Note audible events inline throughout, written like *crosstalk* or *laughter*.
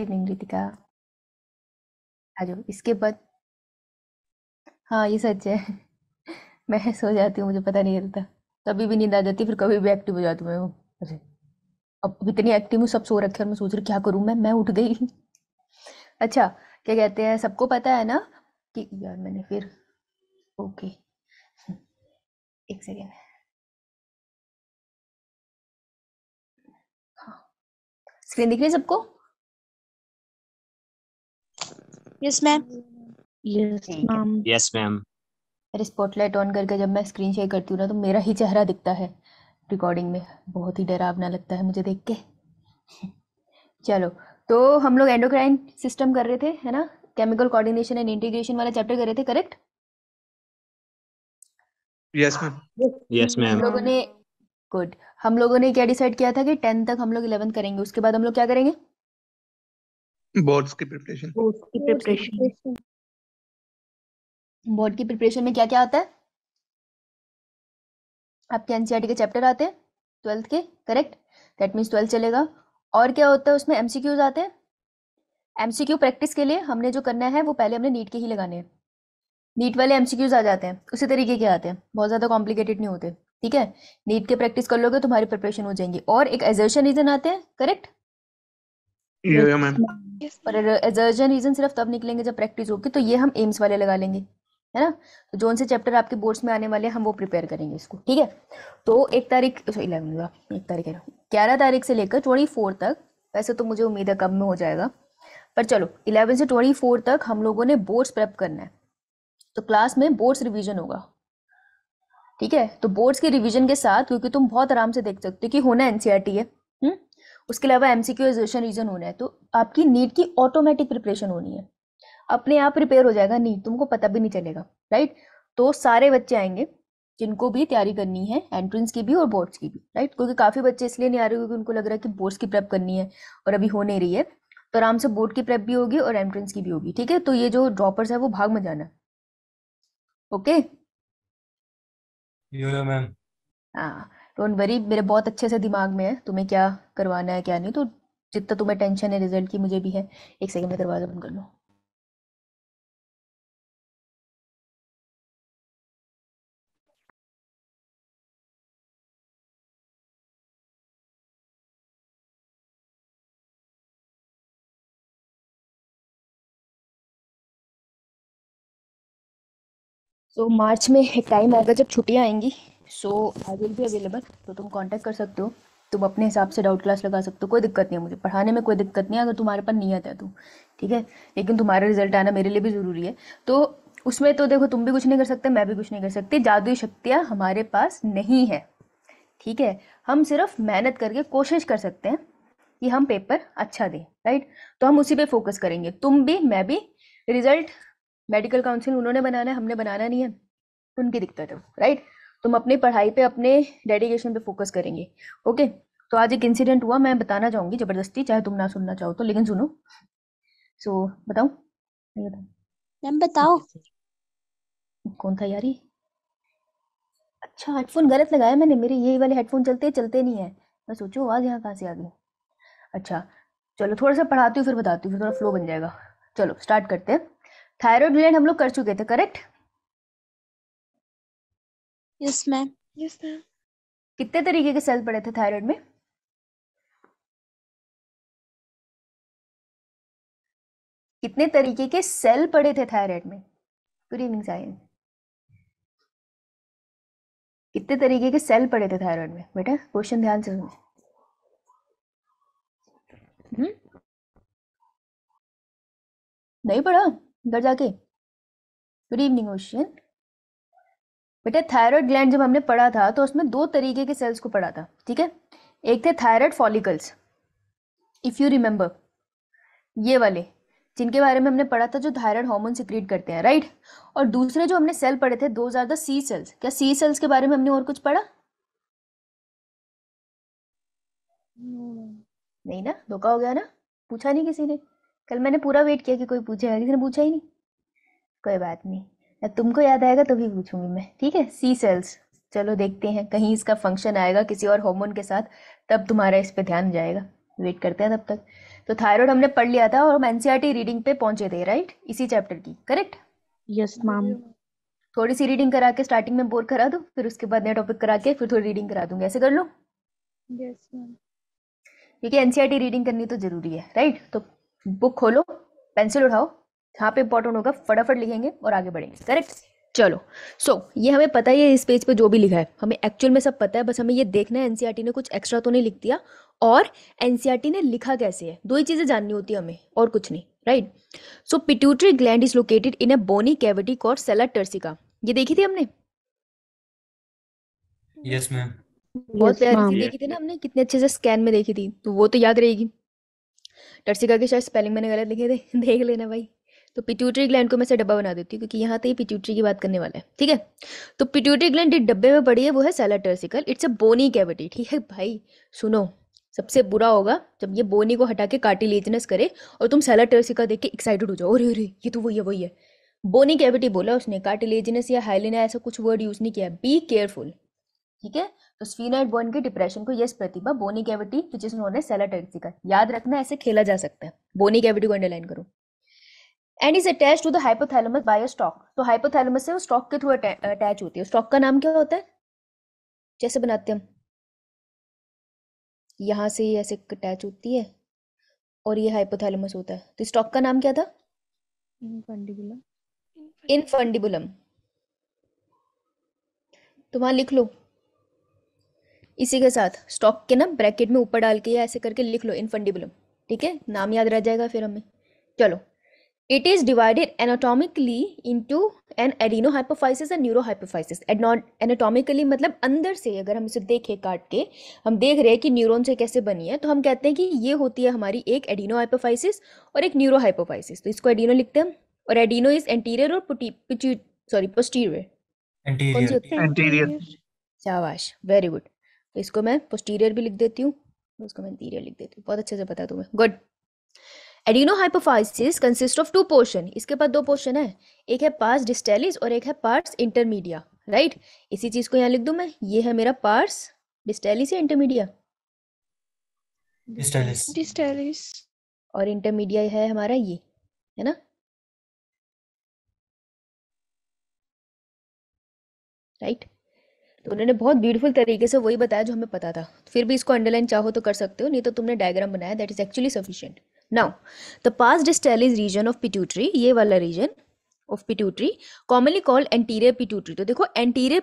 Evening Ritika आ जाओ इसके बाद हाँ ये सच है *laughs* मैं सो जाती हूँ मुझे पता नहीं रहता कभी भी नींद आ जाती फिर कभी भी एक्टिव हो जाती हूँ मैं अरे अब इतनी एक्टिव हूँ सब सो रखे और मैं सोच रही क्या करूँ मैं मैं उठ गई *laughs* अच्छा क्या कहते हैं सबको पता है ना कि यार मैंने फिर ओके *laughs* एक सेकेंड हाँ। स्क्रीन दिख रही है सबको yes ma'am yes ma'am yes अरे स्पॉटलाइट ऑन करके जब मैं स्क्रीन शेयर करती हूँ ना तो मेरा ही चेहरा दिखता है रिकॉर्डिंग में बहुत ही डरावना लगता है मुझे देख के *laughs* चलो तो हम लोग एंडोक्राइन सिस्टम कर रहे थे है ना केमिकल कोऑर्डिनेशन एंड इंटीग्रेशन वाला चैप्टर कर रहे थे correct yes ma'am yes ma'am हम लोगों ने गुड हम लोगों ने क्या डिसाइड किया था कि टेंथ तक हम लोग इलेवेंथ करेंगे उसके बाद हम लोग क्या करेंगे बोर्ड्स की प्रिपरेशन बोर्ड्स की प्रिपरेशन बोर्ड की प्रिपरेशन में क्या क्या आता है आपके एनसीईआरटी e के चैप्टर आते हैं ट्वेल्थ के करेक्ट दैट मीन्स ट्वेल्थ चलेगा और क्या होता है उसमें एमसीक्यूज आते हैं एमसीक्यू प्रैक्टिस के लिए हमने जो करना है वो पहले हमने नीट के ही लगाने हैं नीट वाले एमसीक्यूज आ जाते हैं उसी तरीके के आते हैं बहुत ज़्यादा कॉम्प्लिकेटेड नहीं होते ठीक है नीट के प्रैक्टिस कर लोगे तुम्हारी प्रिपरेशन हो जाएंगी और एक एजर्शन रीजन आते हैं करेक्ट पर रीजन सिर्फ तब निकलेंगे जब प्रैक्टिस होगी तो ये हम एम्स वाले लगा लेंगे है ना तो जोन से चैप्टर आपके बोर्ड्स में आने वाले हम वो प्रिपेयर करेंगे इसको ठीक है तो एक तारीख इलेवन एक तारीख है ग्यारह तारीख से लेकर ट्वेंटी फोर तक वैसे तो मुझे उम्मीद है कब में हो जाएगा पर चलो इलेवन से ट्वेंटी फोर तक हम लोगों ने बोर्ड्स प्रेप करना है तो क्लास में बोर्ड्स रिविजन होगा ठीक है तो बोर्ड्स के रिविजन के साथ क्योंकि तुम बहुत आराम से देख सकते हो कि होना टी e है उसके अलावा एम सी रीजन होना है तो आपकी नीट की ऑटोमेटिक प्रिपरेशन होनी है अपने आप प्रिपेयर हो जाएगा नीट तुमको पता भी नहीं चलेगा राइट तो सारे बच्चे आएंगे जिनको भी तैयारी करनी है एंट्रेंस की भी और बोर्ड्स की भी राइट क्योंकि काफ़ी बच्चे इसलिए नहीं आ रहे क्योंकि उनको लग रहा है कि बोर्ड्स की प्रेप करनी है और अभी हो नहीं रही है तो आराम से बोर्ड की प्रेप भी होगी और एंट्रेंस की भी होगी ठीक है तो ये जो ड्रॉपर्स है वो भाग में जाना ओके हाँ डोंट वरी मेरे बहुत अच्छे से दिमाग में है तुम्हें क्या करवाना है क्या नहीं तो जितना तुम्हें टेंशन है रिजल्ट की मुझे भी है एक सेकेंड में दरवाज़ा बंद कर लो सो so, मार्च में एक टाइम आएगा जब छुट्टियाँ आएंगी सो आई विल भी अवेलेबल तो तुम कांटेक्ट कर सकते हो तुम अपने हिसाब से डाउट क्लास लगा सकते हो कोई दिक्कत नहीं है मुझे पढ़ाने में कोई दिक्कत नहीं है अगर तुम्हारे नहीं नियत है तो ठीक है लेकिन तुम्हारा रिजल्ट आना मेरे लिए भी ज़रूरी है तो उसमें तो देखो तुम भी कुछ नहीं कर सकते मैं भी कुछ नहीं कर सकती जादुई शक्तियाँ हमारे पास नहीं है ठीक है हम सिर्फ मेहनत करके कोशिश कर सकते हैं कि हम पेपर अच्छा दें राइट तो हम उसी पे फोकस करेंगे तुम भी मैं भी रिजल्ट मेडिकल काउंसिल उन्होंने बनाना है हमने बनाना नहीं है उनकी दिक्कत है राइट तुम अपनी पढ़ाई पे अपने डेडिकेशन पे फोकस करेंगे ओके तो आज एक इंसिडेंट हुआ मैं बताना चाहूंगी ज़बरदस्ती चाहे तुम ना सुनना चाहो तो लेकिन सुनो सो so, बताओ मैम बताओ कौन था यारी अच्छा हेडफोन गलत लगाया मैंने मेरे ये वाले हेडफोन चलते चलते नहीं है मैं सोचो आज यहाँ कहाँ से आ गई अच्छा चलो थोड़ा सा पढ़ाती हूँ फिर बताती हूँ फिर थोड़ा फ्लो बन जाएगा चलो स्टार्ट करते हैं थायराइड ग्लैंड हम लोग कर चुके थे correct yes ma'am yes ma'am कितने तरीके के सेल पड़े थे थायराइड में कितने तरीके के सेल पड़े थे थायराइड में गुड इवनिंग साइन कितने तरीके के सेल पड़े थे थायराइड में बेटा क्वेश्चन ध्यान से सुनो हम्म? नहीं पढ़ा घर जाके गुड इवनिंग ओशियन बेटा थायराइड ग्लैंड जब हमने पढ़ा था तो उसमें दो तरीके के सेल्स को पढ़ा था ठीक है एक थे thyroid follicles if you remember ये वाले जिनके बारे में हमने पढ़ा था जो थायराइड हार्मोन सिक्रीट करते हैं राइट और दूसरे जो हमने सेल पढ़े थे दो आर द सी सेल्स क्या सी सेल्स के बारे में हमने और कुछ पढ़ा नहीं ना धोखा हो गया ना पूछा नहीं किसी ने कल मैंने पूरा वेट किया कि कोई पूछेगा किसी ने पूछा ही नहीं कोई बात नहीं तुमको याद आएगा तभी पूछूंगी मैं ठीक है सी सेल्स चलो देखते हैं कहीं इसका फंक्शन आएगा किसी और हार्मोन के साथ तब तुम्हारा इस पर ध्यान जाएगा वेट करते हैं तब तक तो थायराइड हमने पढ़ लिया था और हम एनसीईआरटी रीडिंग e पे पहुंचे थे राइट इसी चैप्टर की करेक्ट यस मैम थोड़ी सी रीडिंग करा के स्टार्टिंग में बोर करा दो फिर उसके बाद नया टॉपिक करा के फिर थोड़ी रीडिंग करा दूंगी ऐसे कर लो यस मैम क्योंकि एनसीईआरटी रीडिंग e करनी तो जरूरी है राइट तो बुक खोलो पेंसिल उठाओ यहाँ पे इंपॉर्टेंट होगा फटाफट लिखेंगे और आगे बढ़ेंगे करेक्ट चलो सो so, ये हमें पता ही है इस पेज पे जो भी लिखा है हमें एक्चुअल में सब पता है बस हमें ये देखना है एनसीईआरटी e ने कुछ एक्स्ट्रा तो नहीं लिख दिया और एनसीईआरटी e ने लिखा कैसे है दो ही चीज़ें जाननी होती है हमें और कुछ नहीं right so pituitary gland is located in a bony cavity call sella turcica ये देखी थी हमने यस मैम बहुत प्यारी देखी थी ना हमने कितने अच्छे से स्कैन में देखी थी तो वो तो याद रहेगी टर्सिका के शायद स्पेलिंग मैंने गलत लिखे थे *laughs* देख लेना भाई तो पिट्यूटरी ग्लैंड को मैं से डब्बा बना देती हूँ क्योंकि यहाँ तो ये पिट्यूटरी की बात करने वाला है ठीक है तो पिट्यूटरी ग्लैंड जिस डब्बे में पड़ी है वो है सेलाटर्सिकल इट्स अ बोनी कैविटी ठीक है भाई सुनो सबसे बुरा होगा जब ये बोनी को हटा के कार्टिलेजनस करे और तुम सेलाटर्सिकल देख के एक्साइटेड हो जाओ अरे अरे ये तो वही है वही है बोनी कैविटी बोला उसने कार्टिलेजनस या हाइलिना ऐसा कुछ वर्ड यूज़ नहीं किया बी केयरफुल ठीक है तो स्फीनाइड बोन के डिप्रेशन को यस प्रतिभा बोनी कैविटी तो जिसमें उन्होंने याद रखना ऐसे खेला जा सकता है बोनी कैविटी को अंडरलाइन करो and is attached to the hypothalamus by stalk तो हाइपोथैलेमस से वो स्टॉक के थ्रू अटैच होती है स्टॉक का नाम क्या होता है जैसे बनाते हम यहां से ऐसे अटैच होती है और ये हाइपोथैलेमस होता है तो स्टॉक का नाम क्या था इनफंडिबुलम इनफंडिबुलम तो वहां लिख लो इसी के साथ स्टॉक के ना ब्रैकेट में ऊपर डाल के या ऐसे करके लिख लो इनफंडिबुलम ठीक है नाम याद रह जाएगा फिर हमें चलो It is divided anatomically into an adenohypophysis and neurohypophysis. anatomically मतलब अंदर से अगर हम इसे देखें काट के हम देख रहे हैं कि न्यूरोन से कैसे बनी है तो हम कहते हैं कि ये होती है हमारी एक एडिनोहाइपोफाइसिस और एक न्यूरोहाइपोफाइसिस तो इसको एडिनो लिखते हैं और एडिनो इज एंटीरियर और सॉरी पोस्टीरियर शाबाश वेरी गुड तो इसको मैं पोस्टीरियर भी लिख देती हूँ उसको मैं इंटीरियर लिख देती हूँ बहुत अच्छे से पता तुम्हें good adenohypophysis consist of two portion इसके पास दो पोर्शन है एक है पार्स डिस्टेलिस और एक है पार्स इंटरमीडिया राइट इसी चीज को यहाँ लिख दू मैं ये है मेरा पार्स डिस्टेलिस या इंटरमीडिया डिस्टेलिस और इंटरमीडिया है हमारा ये है ना राइट right? तो उन्होंने बहुत ब्यूटीफुल तरीके से वही बताया जो हमें पता था फिर भी इसको अंडरलाइन चाहो तो कर सकते हो नहीं तो तुमने डायग्राम बनाया that is actually sufficient now the pars distalis region of pituitary ये वाला region of pituitary commonly called anterior pituitary तो देखो anterior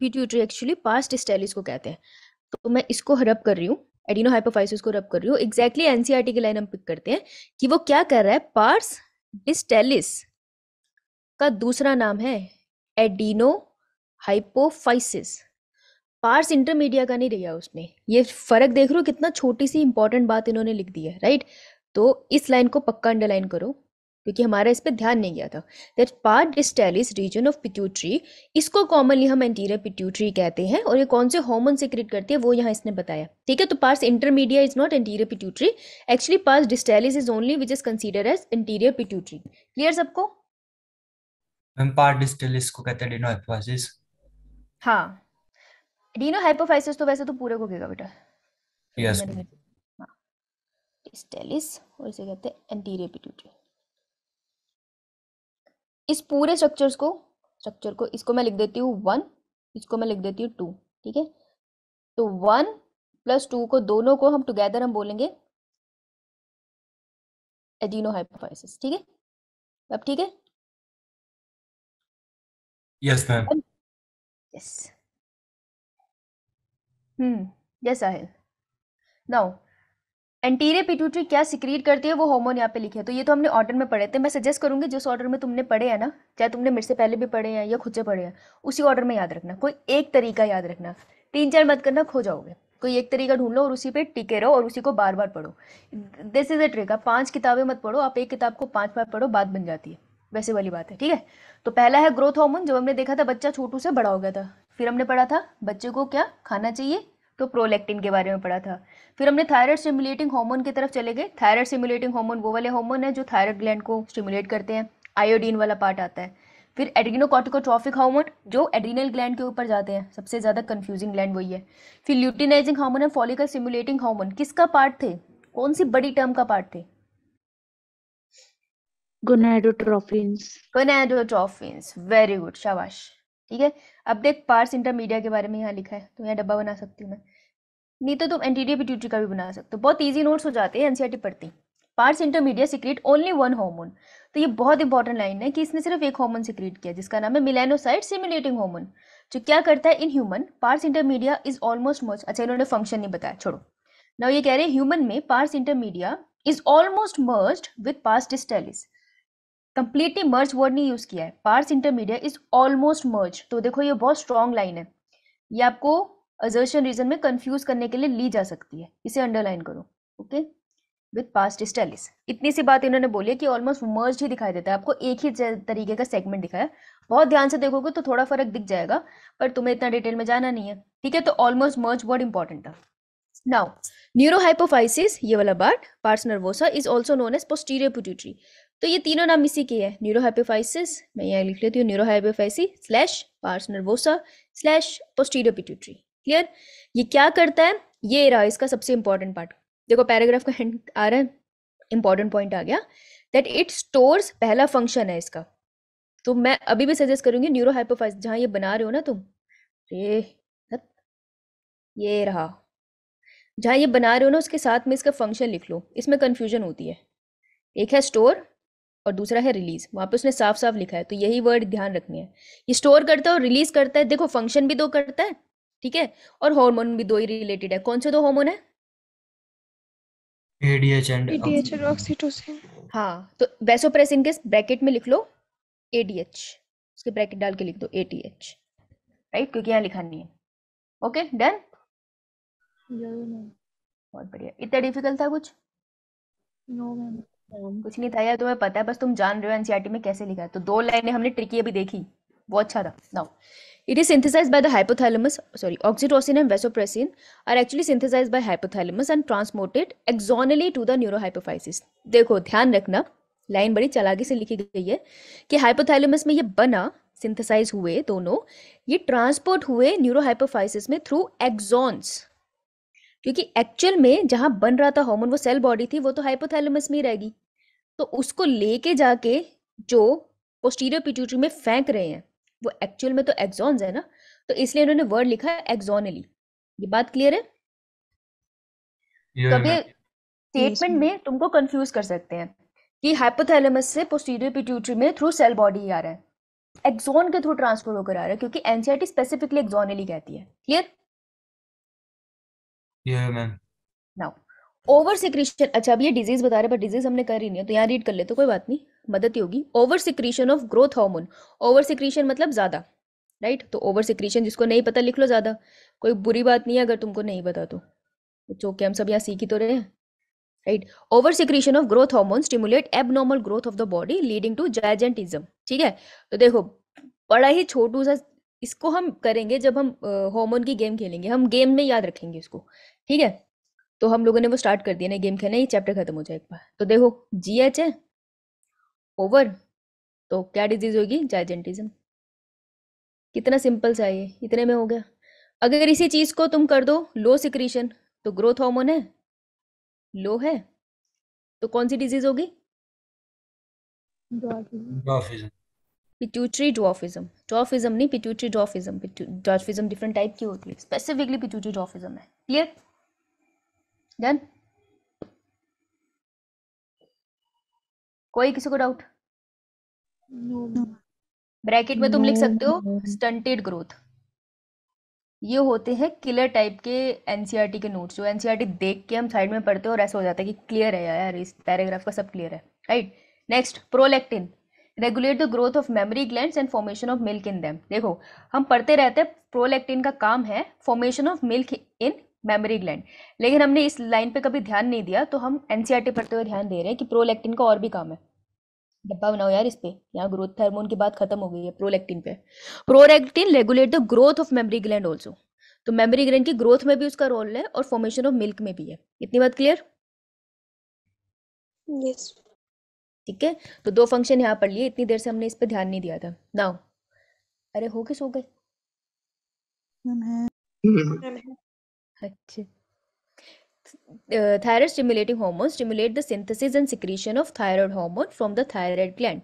pituitary actually pars distalis को कहते हैं तो मैं इसको हरप कर रही हूँ एडिनो हाइपोफाइसिस को रब कर रही हूँ एग्जैक्टली एनसीआरटी e की लाइन हम पिक करते हैं कि वो क्या कर रहा है पार्स डिस्टेलिस का दूसरा नाम है एडिनो हाइपोफाइसिस पार्स इंटरमीडिया का नहीं दिया उसने ये फर्क देख रहे हो कितना छोटी सी इंपॉर्टेंट बात इन्होंने लिख दी है राइट right? तो इस लाइन को पक्का अंडरलाइन करो क्योंकि हमारा इस पर ध्यान नहीं गया था that part distalis region of pituitary इसको कॉमनली हम एंटीरियर पिट्यूटरी कहते हैं और ये कौन से हार्मोन सिक्रेट करती है वो यहाँ इसने बताया ठीक है तो pars intermedia is not anterior pituitary actually pars distalis is only which is consider as interior pituitary clear सबको मैम पार्ट डिस्टेलिस को कहते हैं डिनोहाइपोफाइसिस हाँ डिनोहाइपोफाइसिस तो वैसे तो पूरे को कहेगा बेटा यस yes. स्टेलिस और इसे कहते हैं एंटीरियर पिट्यूटरी इस पूरे स्ट्रक्चर्स को स्ट्रक्चर को इसको मैं लिख देती हूँ वन इसको मैं लिख देती हूँ टू ठीक है तो वन प्लस टू को दोनों को हम टुगेदर हम बोलेंगे एडीनो हाइपोफाइसिस ठीक है अब ठीक है yes yes hmm yes Sahil now anterior pituitary क्या सिक्रीट करती है वो हार्मोन यहाँ पे लिखे तो ये तो हमने ऑर्डर में पढ़े थे मैं सजेस्ट करूँगी जिस ऑर्डर में तुमने पढ़े हैं ना चाहे तुमने मेरे से पहले भी पढ़े हैं या खुद से पढ़े हैं उसी ऑर्डर में याद रखना कोई एक तरीका याद रखना तीन चार मत करना खो जाओगे कोई एक तरीका ढूंढ लो और उसी पर टिके रहो और उसी को बार बार पढ़ो दिस इज अ ट्रिक आप पाँच किताबें मत पढ़ो आप एक किताब को पाँच बार पढ़ो बात बन जाती है वैसे वाली बात है ठीक है तो पहला है ग्रोथ हार्मोन जब हमने देखा था बच्चा छोटू से बड़ा हो गया था फिर हमने पढ़ा था बच्चे को क्या खाना चाहिए तो प्रोलेक्टिन के बारे में पढ़ा था फिर हमने थायराइड स्टिमुलेटिंग हार्मोन की तरफ चले गए थायराइड स्टिमुलेटिंग हार्मोन वो वाले हार्मोन है जो थायराइड ग्लैंड को स्टिमुलेट करते हैं आयोडीन वाला पार्ट आता है फिर एड्रीनोकॉटिकोट्रॉफिक हार्मोन जो एड्रीनल ग्लैंड के ऊपर जाते हैं सबसे ज़्यादा कंफ्यूजिंग ग्लैंड वही है फिर ल्यूटिनाइजिंग हार्मोन है फॉलिकल स्टिमुलेटिंग हार्मोन किसका पार्ट थे कौन सी बड़ी टर्म का पार्ट थे गोनाडोट्रोफिन्स गोनाडोट्रोफिन्स वेरी गुड शाबाश ठीक है अब देख पार्स इंटरमीडिया के बारे में यहाँ लिखा है तो यहाँ डब्बा बना सकती हूँ मैं नहीं तो तुम एनटीडी पीट्यूटरी का भी बना सकते हो बहुत ईजी नोट्स हो जाते हैं एनसीईआरटी पढ़ती pars intermediate secrete only one hormone तो ये बहुत इंपॉर्टेंट लाइन है कि इसने सिर्फ एक हार्मोन सिक्रेट किया जिसका नाम है मिलानोसाइड सिमुलेटिंग हार्मोन जो क्या करता है in human pars intermedia is almost much अच्छा इन्होंने फंक्शन नहीं बताया छोड़ो ना ये कह रहे हैं ह्यूमन में pars intermedia is almost merged with pars distalis completely merge word नहीं यूज किया है pars intermedia is almost merge तो देखो ये बहुत स्ट्रॉन्ग लाइन है ये आपको अजर्शन रीजन में कंफ्यूज करने के लिए ली जा सकती है इसे अंडरलाइन करो ओके विथ पास्ट स्टेलिस इतनी सी बात इन्होंने बोली कि ऑलमोस्ट मर्ज ही दिखाई देता है आपको एक ही तरीके का सेगमेंट दिखाया बहुत ध्यान से देखोगे तो थोड़ा फर्क दिख जाएगा पर तुम्हें इतना डिटेल में जाना नहीं है ठीक है तो ऑलमोस्ट मर्ज बहुत इंपॉर्टेंट है नाउ न्यूरोहाइपोफाइसिस ये वाला part pars nervosa is also known as posterior pituitary तो ये तीनों नाम इसी के है न्यूरोहाइपोफाइसिस मैं यहाँ लिख लेती हूँ neurohypophysis slash pars nervosa slash posterior pituitary clear ये क्या करता है ये रहा इसका सबसे इंपॉर्टेंट पार्ट देखो पैराग्राफ का हिंट आ रहा है इंपॉर्टेंट पॉइंट आ गया दैट इट स्टोर्स पहला फंक्शन है इसका तो मैं अभी भी सजेस्ट करूंगी न्यूरो हाइपोफाइज जहां ये बना रहे हो ना तुम ये ये रहा जहां ये बना रहे हो ना उसके साथ में इसका फंक्शन लिख लो इसमें कंफ्यूजन होती है एक है स्टोर और दूसरा है रिलीज वहां पे उसने साफ साफ लिखा है तो यही वर्ड ध्यान रखनी है ये स्टोर करता है और रिलीज करता है देखो फंक्शन भी दो तो करता है ठीक है और हार्मोन भी दो ही रिलेटेड है कौन से दो हार्मोन है एडीएच एंड एडीएच और ऑक्सीटोसिन हाँ तो वैसोप्रेसिन के ब्रैकेट में लिख लो एडीएच उसके ब्रैकेट डाल के लिख दो एटीएच राइट क्योंकि यहाँ लिखा नहीं है ओके डन बहुत बढ़िया इतना डिफिकल्ट था कुछ नो um, कुछ नहीं था यार तुम्हें पता है बस तुम जान रहे हो एनसीईआरटी e में कैसे लिखा है तो दो लाइनें हमने ट्रिकी अभी देखी बहुत अच्छा था now It is synthesized by the hypothalamus, sorry, oxytocin and vasopressin are actually synthesized by hypothalamus and transported axonally to the neurohypophysis. dekho dhyan rakhna line badi चालाकी se likhi gayi hai ki hypothalamus mein ye bana synthesize hue dono ye transport hue neurohypophysis mein through axons क्योंकि actual में जहाँ बन रहा था hormone वो cell body थी वो तो हाइपोथैलेमस में ही रहेगी तो उसको लेके जाके जो पोस्टीरियर पिट्यूटरी में फेंक रहे हैं वो एक्चुअल में तो एक्सॉन्स है ना तो इसलिए उन्होंने वर्ड लिखा है एक्सोनली ये बात क्लियर है कभी स्टेटमेंट तो में तुमको कंफ्यूज कर सकते हैं कि हाइपोथैलेमस से पोस्टीरियर पिट्यूटरी में थ्रू सेल बॉडी आ रहा है एक्सोन के थ्रू ट्रांसफर होकर आ रहा है क्योंकि एनसीईआरटी स्पेसिफिकली एक्सोनली कहती है क्लियर या मैम नाउ ओवर सिक्रीशन अच्छा अब ये डिजीज बता रहे पर डिजीज हमने कर ही नहीं है तो यहाँ रीड कर लेते तो कोई बात नहीं मदद होगी over secretion of growth hormone over secretion मतलब ज़्यादा राइट तो ओवर सिक्रीशन जिसको नहीं पता लिख लो ज़्यादा कोई बुरी बात नहीं है अगर तुमको नहीं पता तो जो कि हम सब यहाँ सीख ही तो रहे हैं right over secretion of growth hormone stimulate abnormal growth of the body leading to gigantism ठीक है तो देखो बड़ा ही छोटू सा इसको हम करेंगे जब हम हार्मोन की गेम खेलेंगे हम गेम में याद रखेंगे इसको ठीक है तो हम लोगों ने वो स्टार्ट कर दिया ना गेम खेलना ये चैप्टर खत्म हो जाएगा तो देखो जी एच है ओवर तो क्या डिजीज होगी जाइजेंटिज्म कितना सिंपल सा ये इतने में हो गया अगर इसी चीज को तुम कर दो लो सिक्रीशन तो ग्रोथ हार्मोन है लो है तो कौन सी डिजीज होगी पिट्यूटरी ड्वाफिज्म ड्वाफिज्म नहीं pituitary dwarfism dwarfism different type की होती है स्पेसिफिकली पिट्यूटरी ड्वाफिज्म है क्लियर डन कोई किसी को डाउट ब्रैकेट में तुम लिख सकते हो स्टंटेड ग्रोथ ये होते हैं किलर टाइप के एनसीईआरटी e के नोट्स जो एनसीईआरटी e देख के हम साइड में पढ़ते हो और ऐसा हो जाता है कि क्लियर है यार इस पैराग्राफ का सब क्लियर है right next prolactin regulate the growth of memory gland and formation of milk in them देखो हम पढ़ते रहते हैं प्रोलेक्टिन का काम है formation of milk in memory gland लेकिन हमने इस लाइन पे कभी ध्यान नहीं दिया तो हम एनसीआरटी e पढ़ते हुए ध्यान दे रहे हैं कि प्रोलेक्टिन का और भी काम है डब्बा बनाओ यार इस पे यहाँ ग्रोथ हार्मोन की बात खत्म हो गई है प्रोलेक्टिन पे prolactin regulate the growth of memory gland also तो मेमोरी ग्लैंड की ग्रोथ में भी उसका रोल है और फॉर्मेशन ऑफ मिल्क में भी है इतनी बात क्लियर यस yes. ठीक है तो दो फंक्शन यहाँ पढ़ लिए इतनी देर से हमने इस पर ध्यान नहीं दिया था नाउ अरे हो के सो गए अच्छा Uh, thyroid stimulating the stimulate and secretion of secretion hormone from the from gland thyroid gland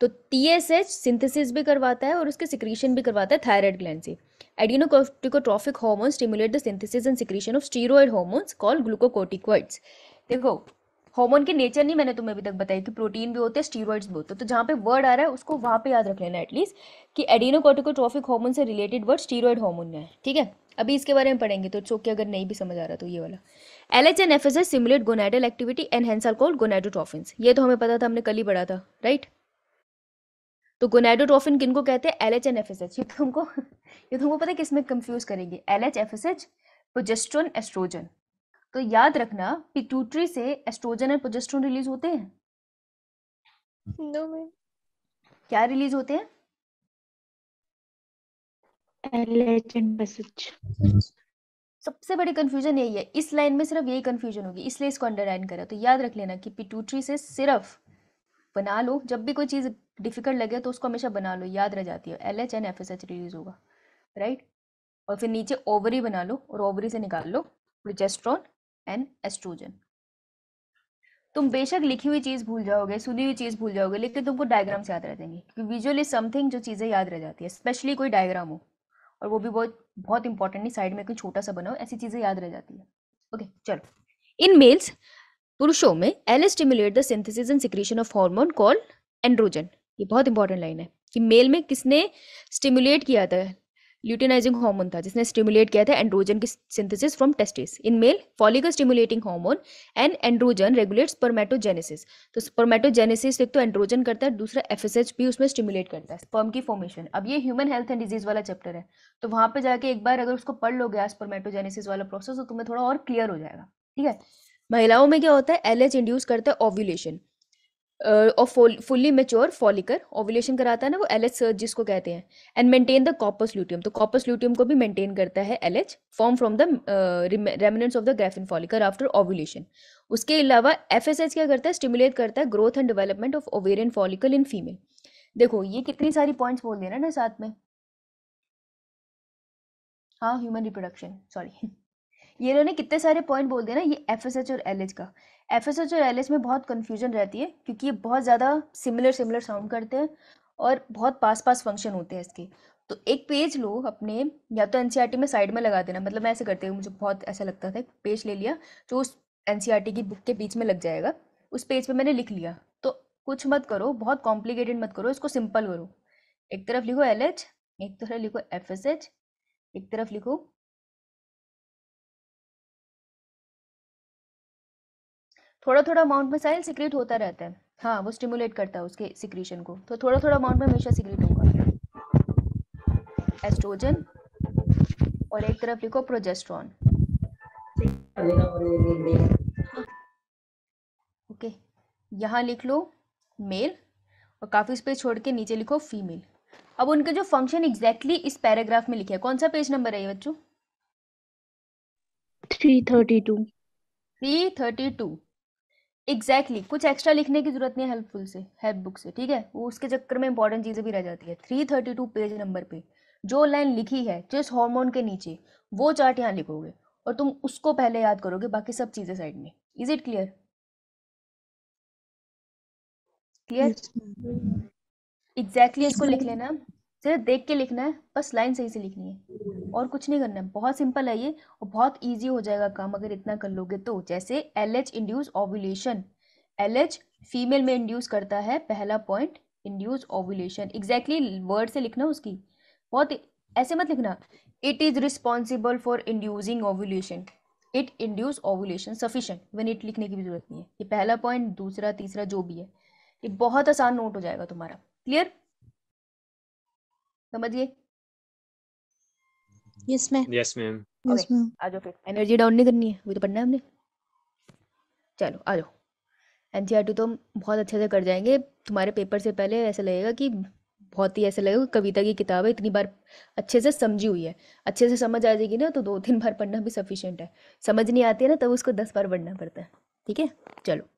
तो TSH सिंथेसिस भी करवाता है और उसके सिक्रीशन भी करवाता है थायराइड ग्लैंड से adrenocorticotrophic hormone stimulate the synthesis and secretion of steroid hormones call glucocorticoids देखो हार्मोन के नेचर नहीं मैंने तुम्हें अभी तक बताया कि प्रोटीन भी होते हैं स्टीरोइड्स भी होते हैं तो जहाँ पे वर्ड आ रहा है उसको वहाँ पे याद रख लेना एटलीस्ट कि एडिनोकोटिकोट्रॉफिक हार्मोन से रिलेटेड वर्ड स्टीरोइड हार्मोन है ठीक है अभी इसके बारे में पढ़ेंगे तो इट्स ओके अगर नहीं भी समझ आ रहा तो ये वाला L H and F S S stimulate gonadal activity and hence called gonadotrophin ये तो हमें पता था हमने कल ही पढ़ा था राइट तो गोनाइडोट्रॉफिन किन को कहते हैं L H and F S H ये तुमको तो ये तुमको तो पता है किस में कंफ्यूज करेंगे L H F S H progesterone oestrogen तो याद रखना पिट्यूटरी से एस्ट्रोजन और प्रोजेस्ट्रोन रिलीज होते हैं नो no, क्या रिलीज होते हैं सबसे बड़ी कंफ्यूजन यही है इस लाइन में सिर्फ यही कंफ्यूजन होगी इसलिए इसको अंडरलाइन करा तो याद रख लेना कि पिटूट्री से सिर्फ बना लो जब भी कोई चीज़ डिफिकल्ट लगे तो उसको हमेशा बना लो याद रह जाती है L H and F S H release होगा राइट और फिर नीचे ओवरी बना लो और ओवरी से निकाल लो प्रोजेस्ट्रॉन एंड एस्ट्रोजन तुम बेशक लिखी हुई चीज़ भूल जाओगे सुनी हुई चीज़ भूल जाओगे लेकिन तुमको डायग्राम्स याद रह जाएंगे क्योंकि विजुअली समथिंग जो चीज़ें याद रह जाती है स्पेशली कोई डायग्राम हो और वो भी बहुत बहुत इंपॉर्टेंट नहीं साइड में कोई छोटा सा बनाओ ऐसी चीज़ें याद रह जाती है ओके चलो इन मेल्स पुरुषों में L stimulate the synthesis and secretion of hormone call androgen ये बहुत इंपॉर्टेंट लाइन है कि मेल में किसने स्टिम्युलेट किया था ल्यूटिनाइजिंग हार्मोन था जिसने स्टिमुलेट किया था एंड्रोजन की synthesis from testis in male follicle stimulating hormone and androgen regulate spermatogenesis तो स्पर्मेटोजेनेसिस एक तो एंड्रोजन करता है दूसरा एफ भी उसमें स्टिमुलेट करता है स्पर्म की फॉर्मेशन अब ये ह्यूमन हेल्थ एंड डिजीज वाला चैप्टर है तो वहाँ पर जाके एक बार अगर उसको पढ़ गया स्पर्मेटोजेनेसिस वाला प्रोसेस तो तुम्हें थोड़ा और क्लियर हो जाएगा ठीक है महिलाओं में क्या होता है एल इंड्यूस करता है ओव्यूलेशन और फुल्ली मेच्योर फॉलिकर ओवुलेशन कराता है ना वो एल एच सर्च जिसको कहते हैं and maintain the corpus luteum तो कॉपस ल्यूटियम को भी मेंटेन करता है L H form from the remnants of the Graafian follicle after ovulation उसके अलावा एफ एस एच क्या करता है स्टिमुलेट करता है growth and development of ovarian follicle in female देखो ये कितनी सारी पॉइंट्स बोल देना ना साथ में हाँ ह्यूमन रिप्रोडक्शन सॉरी ये इन्होंने कितने सारे पॉइंट बोल दिया ना ये एफ एस एच और एल एच का एफ एस एच और एल एस में बहुत कन्फ्यूजन रहती है क्योंकि ये बहुत ज़्यादा सिमिलर सिमिलर साउंड करते हैं और बहुत पास पास फंक्शन होते हैं इसके तो एक पेज लो अपने या तो एन e में साइड में लगा देना मतलब मैं ऐसे करती हूँ मुझे बहुत ऐसा लगता था पेज ले लिया जो उस एन e की बुक के बीच में लग जाएगा उस पेज पर मैंने लिख लिया तो कुछ मत करो बहुत कॉम्प्लिकेटेड मत करो इसको सिंपल करो एक तरफ लिखो एल एच एक तरफ लिखो एफ एस एच एक तरफ लिखो थोड़ा थोड़ा अमाउंट में साइल सिक्रेट होता रहता है हाँ वो स्टिमुलेट करता है उसके सिक्रीशन को तो थोड़ा थोड़ा अमाउंट में हमेशा सिक्रेट होगा एस्ट्रोजन और एक तरफ लिखो प्रोजेस्ट्रॉन ओके यहाँ लिख लो मेल और काफ़ी स्पेस छोड़ के नीचे लिखो फीमेल अब उनके जो फंक्शन एग्जैक्टली exactly इस पैराग्राफ में लिखे कौन सा पेज नंबर है ये बच्चों three thirty two three thirty two exactly exactly, कुछ एक्स्ट्रा लिखने की जरूरत नहीं है हेल्पफुल से हेल्प बुक से ठीक है वो उसके चक्कर में इंपॉर्टेंट चीज़ें भी रह जाती है three thirty two page number पे जो लाइन लिखी है जिस हार्मोन के नीचे वो चार्ट यहाँ लिखोगे और तुम उसको पहले याद करोगे बाकी सब चीज़ें साइड में is it clear clear exactly इसको लिख लेना सिर्फ देख के लिखना है बस लाइन सही से लिखनी है हम्म। और कुछ नहीं करना है बहुत सिंपल है ये और बहुत ईजी हो जाएगा काम अगर इतना कर लोगे तो जैसे L H induce ovulation L H female में इंड्यूस करता है पहला point induce ovulation exactly word से लिखना उसकी बहुत ऐसे मत लिखना it is responsible for inducing ovulation it induce ovulation sufficient one it लिखने की भी जरूरत नहीं है ये पहला पॉइंट दूसरा तीसरा जो भी है ये बहुत आसान नोट हो जाएगा तुम्हारा क्लियर समझिए yes ma'am yes ma'am yes ma'am आ जाओ फिर एनर्जी डाउन नहीं करनी है वो तो पढ़ना है हमने चलो आ जाओ एन आर e तो हम बहुत अच्छे से कर जाएंगे तुम्हारे पेपर से पहले ऐसा लगेगा कि बहुत ही ऐसा लगेगा कविता की किताब है इतनी बार अच्छे से समझी हुई है अच्छे से समझ आ जाएगी ना तो दो तीन बार पढ़ना भी सफिशियंट है समझ नहीं आती है ना तब तो उसको दस बार पढ़ना पड़ता है ठीक है चलो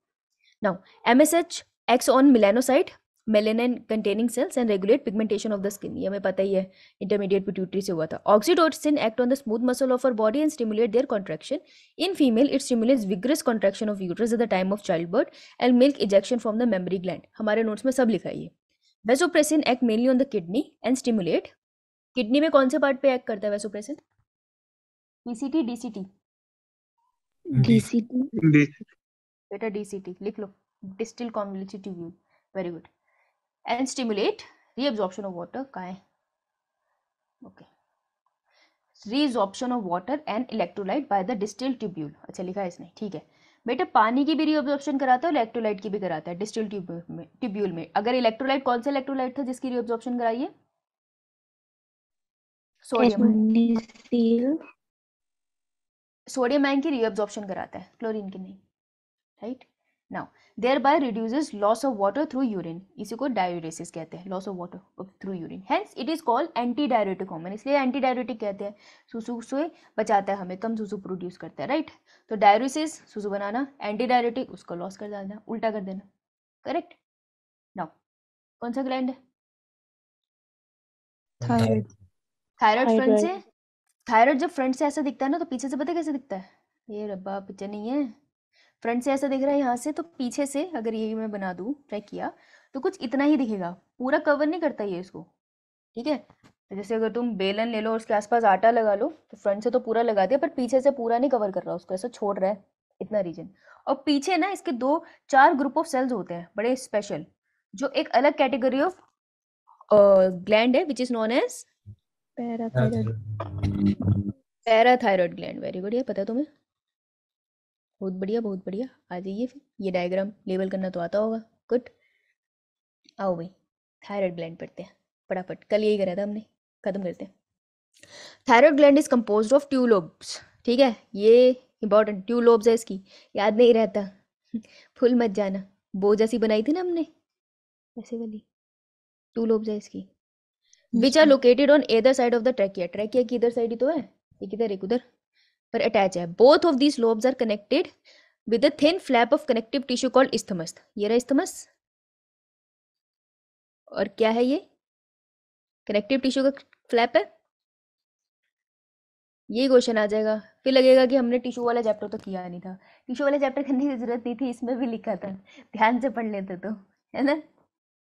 now M S H acts on melanocyte melanin containing cells and regulate pigmentation of the skin ये हमें पता ही है इंटरमीडिएट पिट्यूटरी से हुआ था oxytocin act on the smooth muscle of our body and stimulate their contraction in female it stimulates vigorous contraction of uterus at the time of child birth and milk ejection from the mammary gland हमारे notes में सब लिखा है vasopressin act mainly on the kidney and stimulate kidney में कौन से part पे act करता है वेसोप्रेसिन पीसीटी डीसीटी डीसीटी बेटा डीसीटी लिख लो distil cumulative very good and stimulate reabsorption of water का है okay reabsorption of water and electrolyte by the distal tubule अच्छा लिखा है इसने ठीक है बेटा पानी की भी रीअब्जॉर्प्शन कराता है इलेक्ट्रोलाइट की भी कराता है डिस्टिल ट्यूब्यूल में ट्यूब्यूल में अगर इलेक्ट्रोलाइट कौन सा इलेक्ट्रोलाइट था जिसकी रीअब्जॉर्प्शन कराइए सोडियम सोडियम आयन की रीअब्जॉर्प्शन कराता है क्लोरीन की नहीं right now thereby reduces loss of water through urine इसी को डायोरेसिस कहते हैं loss of water through urine hence it is called anti diuretic hormone इसलिए एंटी डायोरेटिक कहते हैं सुसु से बचाता है हमें कम सुसु प्रोड्यूस करता है राइट right? तो डायोरेसिस सुसु बनाना एंटी डायोरेटिक उसको लॉस कर देना उल्टा कर देना करेक्ट नाउ कौन सा ग्लैंड है थायराइड थायराइड फ्रंट से थायराइड जब फ्रंट से ऐसा दिखता है ना तो पीछे से पता कैसे दिखता है ये रब्बा पीछे नहीं है फ्रंट से ऐसा दिख रहा है यहाँ से तो पीछे से अगर ये मैं बना दूँ ट्रैक किया तो कुछ इतना ही दिखेगा पूरा कवर नहीं करता ये इसको ठीक है तो जैसे अगर तुम बेलन ले लो और उसके आसपास आटा लगा लो तो फ्रंट से तो पूरा लगा दिया पर पीछे से पूरा नहीं कवर कर रहा उसको ऐसा छोड़ रहा है इतना रीजन और पीछे ना इसके दो चार ग्रुप ऑफ सेल्स होते हैं बड़े स्पेशल जो एक अलग कैटेगरी ऑफ ग्लैंड है which is known as parathyroid parathyroid gland very good ये पता है तुम्हें बहुत बढ़िया बहुत बढ़िया आ जाइए फिर ये डायग्राम लेबल करना तो आता होगा गुड आओ भाई थायराइड ग्लैंड पढ़ते हैं फटाफट कल यही करा था हमने ख़त्म करते हैं thyroid gland is compose of two lobes ठीक है ये इंपॉर्टेंट ट्यूलोब्स है इसकी याद नहीं रहता *laughs* फुल मत जाना बोझ जैसी बनाई थी ना हमने ऐसे वाली ट्यूलोब्स है इसकी which are located on either side of the trachea trachea की इधर साइड ही तो है एक इधर एक उधर पर अटैच है both of these lobes are connected with a thin flap of connective tissue called isthmus ये रहा इस्थमस और क्या है ये कनेक्टिव टिश्यू का फ्लैप है ये क्वेश्चन आ जाएगा फिर लगेगा कि हमने टिश्यू वाला चैप्टर तो किया नहीं था टिश्यू वाला चैप्टर करने की जरूरत नहीं थी इसमें भी लिखा था ध्यान से पढ़ लेते तो है ना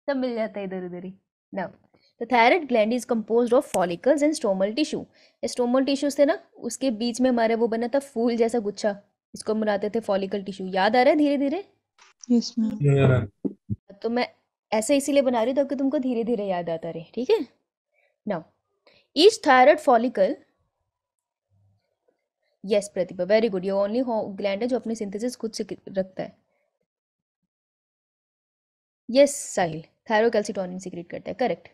सब मिल जाता है इधर उधर ही ना The thyroid gland is compose of follicles and stromal tissue stromal tissue थे ना उसके बीच में हमारे वो बना था फूल जैसा गुच्छा इसको बनाते थे फॉलिकल टिश्यू याद आ रहा है धीरे धीरे yes, yeah. तो मैं ऐसे इसीलिए बना रही हूँ ताकि तुमको धीरे धीरे याद आता रहे ठीक है now each thyroid follicle yes Pratibha very good ये ओनली ग्लैंड है जो अपनी सिंथेसिस खुद से रखता है यस साहिल थायरोकैल्सिटोनिन सीक्रेट करता है correct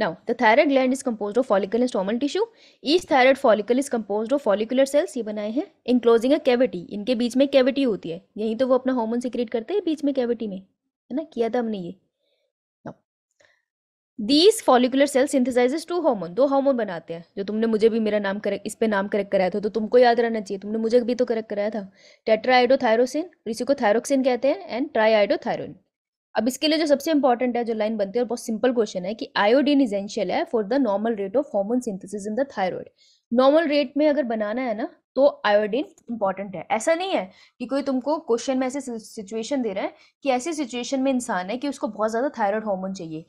Now, the thyroid gland is composed of follicle and stromal tissue. Each thyroid follicle is composed of follicular cells ये बनाए हैं enclosing a cavity. इनके बीच में कैविटी होती है यहीं तो वो अपना हार्मोन सिक्रेट करते हैं बीच में कैविटी में है ना किया था हमने ये these follicular cell synthesises two hormone दो हार्मोन बनाते हैं जो तुमने मुझे भी मेरा नाम करेक्ट इस पे नाम करेक्ट कराया था तो तुमको याद रहना चाहिए तुमने मुझे भी तो करेक्ट कराया था टेट्राइडोथायरोसिन इसी को थायरोक्सिन कहते हैं एंड ट्राइआइडोथायरोन अब इसके लिए जो सबसे इंपॉर्टेंट है जो लाइन बनती है और बहुत सिंपल क्वेश्चन है कि आयोडीन इजेंशियल है for the normal rate of hormone synthesis in the thyroid normal rate में अगर बनाना है ना तो आयोडीन इंपॉर्टेंट है ऐसा नहीं है कि कोई तुमको क्वेश्चन में ऐसी सिचुएशन दे रहा है कि ऐसी सिचुएशन में इंसान है कि उसको बहुत ज़्यादा थायरॉयड हार्मोन चाहिए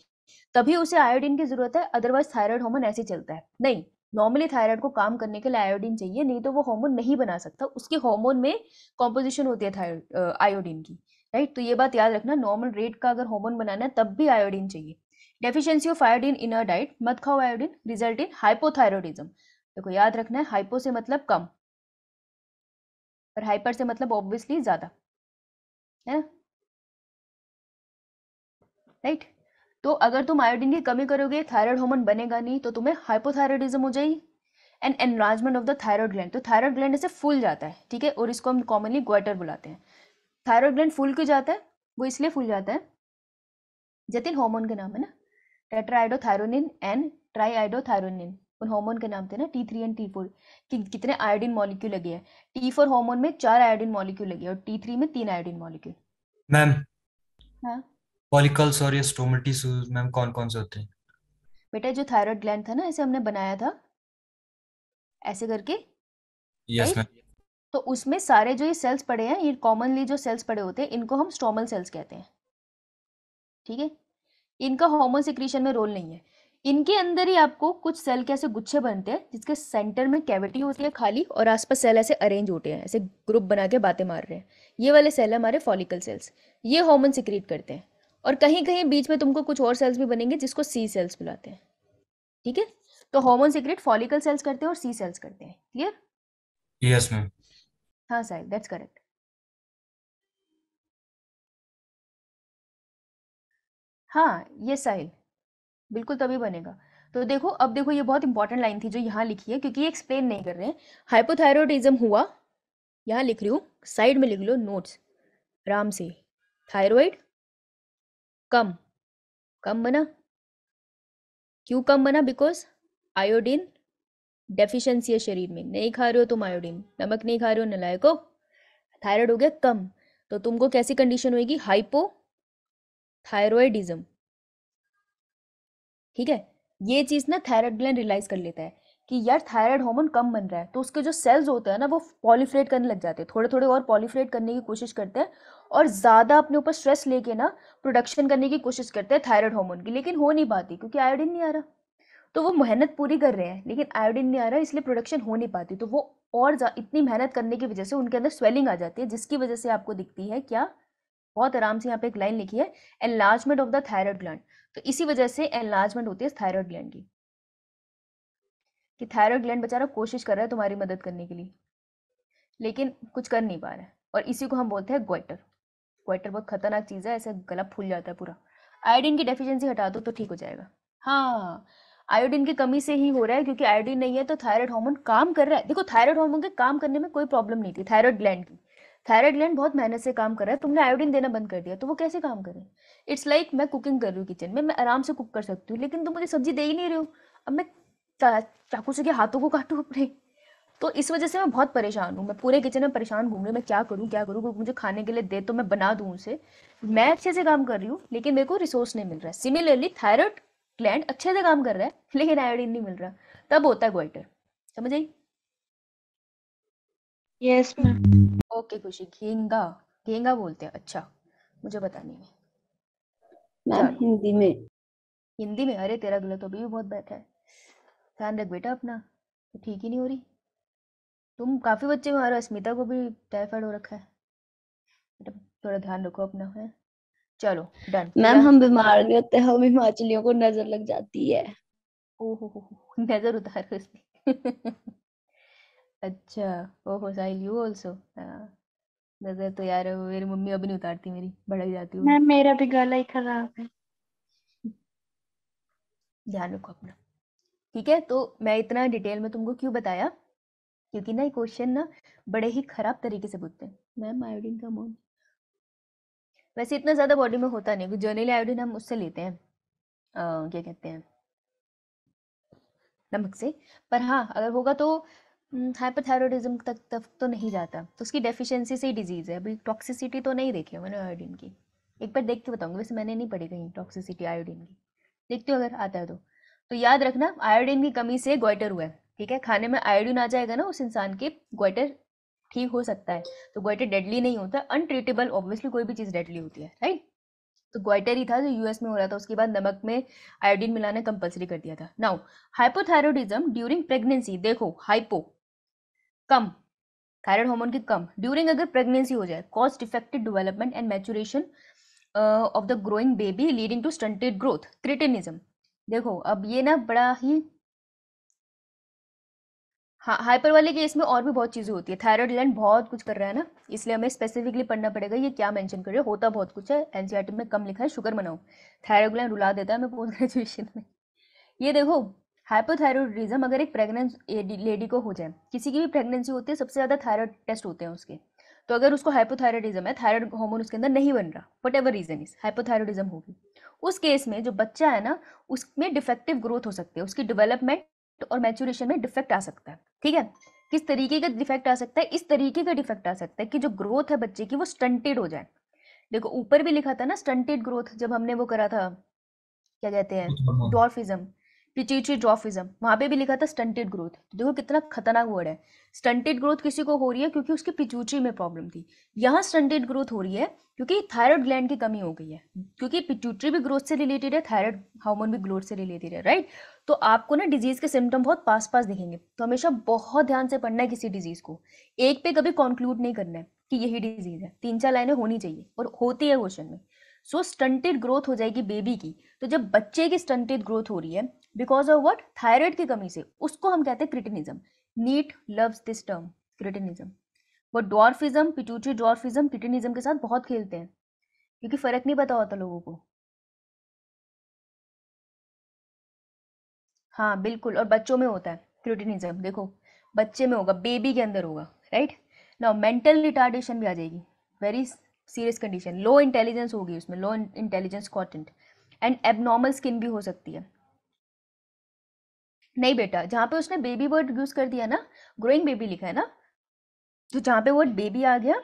तभी उसे आयोडीन की ज़रूरत है अदरवाइज थायरॉयड हार्मोन ऐसे चलता है नहीं नॉर्मली थायराइड को काम करने के लिए आयोडीन चाहिए नहीं तो वो हार्मोन नहीं बना सकता उसके हार्मोन में कॉम्पोजिशन होती है आयोडीन की राइट तो ये बात याद रखना नॉर्मल रेट का अगर हॉर्मोन बनाना है तब भी आयोडीन चाहिए deficiency of iodine in a diet मत खाओ आयोडीन रिजल्ट इन हाइपोथायरोडिज्म देखो याद रखना है हाइपो से मतलब कम और हाइपर से मतलब ऑब्वियसली ज्यादा है ना राइट तो अगर तुम आयोडीन की कमी करोगे थायराइड हॉर्मोन बनेगा नहीं तो तुम्हें हाइपोथायरोडिज्म हो जाएगी and enlargement of the thyroid gland तो थायराइड ग्लैंड ऐसे फूल जाता है ठीक है और इसको हम कॉमनली ग्वेटर बुलाते हैं थायरॉयड ग्लैंड फूल क्यों जाता है वो इसलिए फूल जाता है जतिन हार्मोन के नाम है ना tetraiodo thyronine and triiodo thyronine उन हार्मोन के नाम थे ना T three and T four कि कितने आयोडीन मॉलिक्यूल लगे हैं टी फोर हार्मोन में चार आयोडीन मॉलिक्यूल लगे और टी थ्री में तीन आयोडीन मॉलिक्यूल मैम पॉलिकल्स और ये स्टोमेटिस मैम कौन कौन से होते हैं बेटा जो थायरॉयड ग्लैंड था ना इसे हमने बनाया था ऐसे करके यस yes, मैम तो उसमें सारे जो ये सेल्स पड़े हैं ये कॉमनली जो सेल्स पड़े होते हैं इनको हम स्ट्रोमल सेल्स कहते हैं ठीक है इनका हॉर्मोन सिक्रीशन में रोल नहीं है इनके अंदर ही आपको कुछ सेल के ऐसे गुच्छे बनते हैं जिसके सेंटर में कैविटी होती है खाली और आसपास सेल ऐसे अरेंज होते हैं ऐसे ग्रुप बना के बातें मार रहे हैं ये वाले सेल हमारे फॉलिकल सेल्स ये हॉर्मोन सिक्रीट करते हैं और कहीं कहीं बीच में तुमको कुछ और सेल्स भी बनेंगे जिसको सी सेल्स बुलाते हैं ठीक है तो हॉर्मोन सिक्रेट फॉलिकल सेल्स करते हैं और सी सेल्स करते हैं क्लियर यस मैम हाँ साहिल दैट्स करेक्ट हाँ ये साहिल बिल्कुल तभी बनेगा तो देखो अब देखो ये बहुत इंपॉर्टेंट लाइन थी जो यहाँ लिखी है क्योंकि ये एक्सप्लेन नहीं कर रहे हैं हाइपोथायरोडिज्म हुआ यहाँ लिख रही हूँ साइड में लिख लो नोट्स आराम से थायरॉइड कम कम बना क्यों कम बना बिकॉज आयोडीन डेफिशिएंसी है शरीर में नहीं खा रहे हो तुम तो आयोडीन नमक नहीं खा रहे हो नलायको थायराइड हो गया कम तो तुमको कैसी कंडीशन होगी हाइपो थायरॉयडिज्म ठीक है ये चीज ना थायराइड ग्लैंड रियलाइज कर लेता है कि यार थायराइड हार्मोन कम बन रहा है तो उसके जो सेल्स होते हैं ना वो पॉलीफ्रेट करने लग जाते हैं थोड़े थोड़े और पॉलीफ्रेट करने की कोशिश करते हैं और ज़्यादा अपने ऊपर स्ट्रेस लेके ना प्रोडक्शन करने की कोशिश करते हैं थायराइड हार्मोन की लेकिन हो नहीं पाती क्योंकि आयोडीन नहीं आ रहा तो वो मेहनत पूरी कर रहे हैं लेकिन आयोडीन नहीं आ रहा है इसलिए प्रोडक्शन हो नहीं पाती तो वो और इतनी मेहनत करने की वजह से उनके अंदर स्वेलिंग आ जाती है जिसकी वजह से आपको दिखती है क्या बहुत आराम से यहाँ पे एक लाइन लिखी है enlargement of the thyroid gland तो इसी वजह से एनलार्जमेंट होती है थायराइड ग्लैंड की कि थायराइड ग्लैंड बेचारा कोशिश कर रहा है तुम्हारी मदद करने के लिए लेकिन कुछ कर नहीं पा रहा है और इसी को हम बोलते हैं ग्वाइटर ग्वाइटर बहुत खतरनाक चीज़ है ऐसे गला फूल जाता है पूरा आयोडीन की डेफिशिएंसी हटा दो तो ठीक हो जाएगा हाँ आयोडीन की कमी से ही हो रहा है क्योंकि आयोडीन नहीं है तो थायराइड हार्मोन काम कर रहा है देखो थायराइड हार्मोन के काम करने में कोई प्रॉब्लम नहीं थी थायराइड ग्लैंड की थायराइड ग्लैंड बहुत मेहनत से काम कर रहा है तुमने आयोडीन देना बंद कर दिया तो वो कैसे काम करे इट्स लाइक like, मैं कुकिंग कर रही हूँ किचन में मैं आराम से कुक कर सकती हूँ लेकिन तुम मुझे सब्जी दे ही नहीं रहे हो अब मैं चाकू से हाथों को काटूँ अपने तो इस वजह से मैं बहुत परेशान हूँ मैं पूरे किचन में परेशान घूम रही हूँ मैं क्या करूँ क्या करूँ क्योंकि मुझे खाने के लिए दे तो मैं बना दूँ उसे मैं अच्छे से काम कर रही हूँ लेकिन मेरे को रिसोर्स नहीं मिल रहा है सिमिलरली थायराइड ग्लैंड अच्छे से काम कर रहा है लेकिन आयोडीन नहीं मिल रहा तब होता है गोइटर समझ आई यस मैम ओके खुशी घेंगा घेंगा बोलते हैं अच्छा मुझे पता नहीं मैम हिंदी में हिंदी में अरे तेरा गलत तो अभी भी बहुत बैठा है ध्यान रख बेटा अपना ठीक ही नहीं हो रही तुम काफी बच्चे मारो अस्मिता को भी टाइफाइड हो रखा है बेटा थोड़ा ध्यान रखो अपना है चलो डन मैम हम बीमार नहीं होते हम हिमाचलियों को नजर लग जाती है ओहो नजर उतार इसकी अच्छा ओहो साहिल यू आल्सो हाँ, नजर तो यार मेरी मम्मी अभी नहीं उतारती मेरी भड़क जाती हूँ मैम मेरा भी गला ही खराब है ध्यान रखो अपना ठीक है तो मैं इतना डिटेल में तुमको क्यों बताया क्योंकि ना ये क्वेश्चन ना बड़े ही खराब तरीके से पूछते हैं मैम आयोडीन का अमाउंट वैसे इतना ज़्यादा बॉडी में होता नहीं क्योंकि जर्नली आयोडीन हम उससे लेते हैं आ, क्या कहते हैं नमक से पर हाँ अगर होगा तो हाइपरथायरॉयडिज्म तक तक तो नहीं जाता तो उसकी डेफिशिएंसी से ही डिजीज़ है अभी टॉक्सिसिटी तो नहीं देखी है मैंने आयोडीन की एक बार देख के बताऊंगी वैसे मैंने नहीं पढ़ी कहीं टॉक्सिसिटी आयोडीन की देखती हूँ अगर आता है तो तो याद रखना आयोडीन की कमी से ग्वाइटर हुआ है ठीक है खाने में आयोडीन आ जाएगा ना उस इंसान के ग्वाइटर ठीक हो सकता है तो ग्वाइटर डेडली नहीं होता अनट्रीटेबल ऑब्वियसली कोई भी चीज़ डेडली होती है राइट तो ग्वाइटर ही था जो यूएस में हो रहा था उसके बाद नमक में आयोडीन मिलाना कंपलसरी कर दिया था नाउ हाइपोथायरोडिज्म ड्यूरिंग प्रेगनेंसी देखो हाइपो कम थायराइड हार्मोन की कम ड्यूरिंग अगर प्रेगनेंसी हो जाए cause defective development and maturation of the growing baby leading to stunted growth cretinism देखो अब ये ना बड़ा ही हाँ हाइपर वाले केस में और भी बहुत चीज़ें होती है थायराइड ग्लैंड बहुत कुछ कर रहा है ना इसलिए हमें स्पेसिफिकली पढ़ना पड़ेगा ये क्या मेंशन कर रहे होता बहुत कुछ है एनसीईआरटी में कम लिखा है शुगर बनाओ थायराइड ग्लैंड रुला देता है मैं पोस्ट ग्रेजुएशन में ये देखो हाइपोथायरोडिज्म अगर एक प्रेगनेंस लेडी को हो जाए किसी की भी प्रेगनेंसी होती है सबसे ज़्यादा थायराइड टेस्ट होते हैं उसके तो अगर उसको हाइपोथायरोडिज्म है थायराइड हॉर्मोन उसके अंदर नहीं बन रहा whatever reason is hypothyroidism होगी उस केस में जो बच्चा है ना उसमें डिफेक्टिव ग्रोथ हो सकती है उसकी डेवलपमेंट और मैच्यूरेशन में डिफेक्ट आ सकता है ठीक है किस तरीके का डिफेक्ट आ सकता है इस तरीके का डिफेक्ट आ सकता है कि जो ग्रोथ है बच्चे की वो स्टंटेड हो जाए देखो ऊपर भी लिखा था ना स्टंटेड ग्रोथ जब हमने वो करा था क्या कहते हैं डॉर्फिज्म पिचीची ड्रॉफिज्म वहाँ पे भी लिखा था स्टंटेड ग्रोथ तो देखो कितना खतरनाक वर्ड है स्टंटेड ग्रोथ किसी को हो रही है क्योंकि उसकी पिचूचरी में प्रॉब्लम थी यहाँ स्टंटेड ग्रोथ हो रही है क्योंकि थायराइड ग्लैंड की कमी हो गई है क्योंकि पिट्यूटरी भी ग्रोथ से रिलेटेड है थायराइड हार्मोन भी ग्रोथ से रिलेटेड है राइट तो आपको ना डिजीज के सिम्टम बहुत पास पास दिखेंगे तो हमेशा बहुत ध्यान से पढ़ना है किसी डिजीज को एक पे कभी कॉन्क्लूड नहीं करना है कि यही डिजीज है तीन चार लाइनें होनी चाहिए और होती है क्वेश्चन में सो स्टंटेड ग्रोथ हो जाएगी बेबी की तो जब बच्चे की स्टंटेड ग्रोथ हो रही है बिकॉज ऑफ वट थायराइड की कमी से उसको हम कहते हैं cretinism NEET loves this term cretinism वो डॉर्फिज्म पिट्यूटरी डॉर्फिज्म क्रिटिनिज्म के साथ बहुत खेलते हैं क्योंकि फर्क नहीं पता होता लोगों को हाँ बिल्कुल और बच्चों में होता है क्रिटिनिज्म देखो बच्चे में होगा बेबी के अंदर होगा राइट नाउ मेंटल रिटार्डेशन भी आ जाएगी very serious condition low intelligence होगी उसमें low intelligence quotient and abnormal skin भी हो सकती है नहीं बेटा जहाँ पे उसने बेबी वर्ड यूज कर दिया ना ग्रोइंग बेबी लिखा है ना तो जहाँ पे वर्ड बेबी आ गया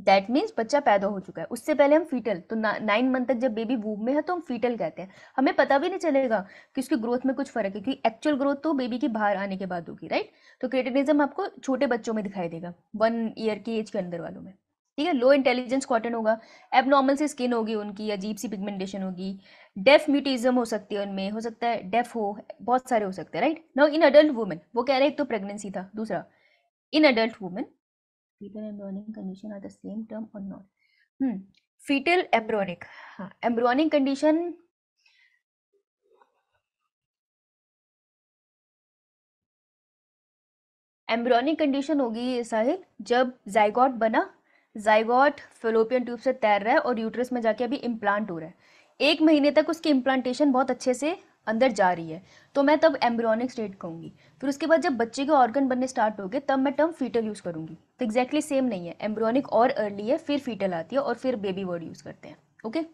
दैट मीन्स बच्चा पैदा हो चुका है उससे पहले हम फीटल तो नाइन मंथ तक जब बेबी वूब में है तो हम फीटल कहते हैं हमें पता भी नहीं चलेगा कि उसकी ग्रोथ में कुछ फर्क है क्योंकि एक्चुअल ग्रोथ तो बेबी के बाहर आने के बाद होगी राइट तो क्रिएटिनिज्म आपको छोटे बच्चों में दिखाई देगा वन ईयर की एज के अंदर वालों में ठीक है लो इंटेलिजेंस कॉटन होगा एबनॉर्मल सी स्किन होगी उनकी अजीब सी पिगमेंटेशन होगी डेफ म्यूटिज्म हो सकती है उनमें हो सकता है डेफ हो बहुत सारे हो सकते हैं right now in adult women वो कह रहे हैं एक तो प्रेगनेंसी था दूसरा in adult women foetal embryonic condition are the same term और नॉट फीटल एम्ब्रोनिक हाँ एम्ब्रोनिक कंडीशन एम्ब्रोनिक कंडीशन होगी साहिल जब जायगॉट बना जाइगोट फिलोपियन ट्यूब से तैर रहा है और यूट्रस में जाके अभी इम्प्लांट हो रहा है एक महीने तक उसकी इम्प्लांटेशन बहुत अच्छे से अंदर जा रही है तो मैं तब एम्ब्रियोनिक स्टेट कहूँगी फिर उसके बाद जब बच्चे के ऑर्गन बनने स्टार्ट हो गए तब मैं टर्म फीटल यूज़ करूँगी तो एग्जैक्टली exactly सेम नहीं है एम्ब्रियोनिक और अर्ली है फिर फीटल आती है और फिर बेबी वर्ड यूज़ करते हैं okay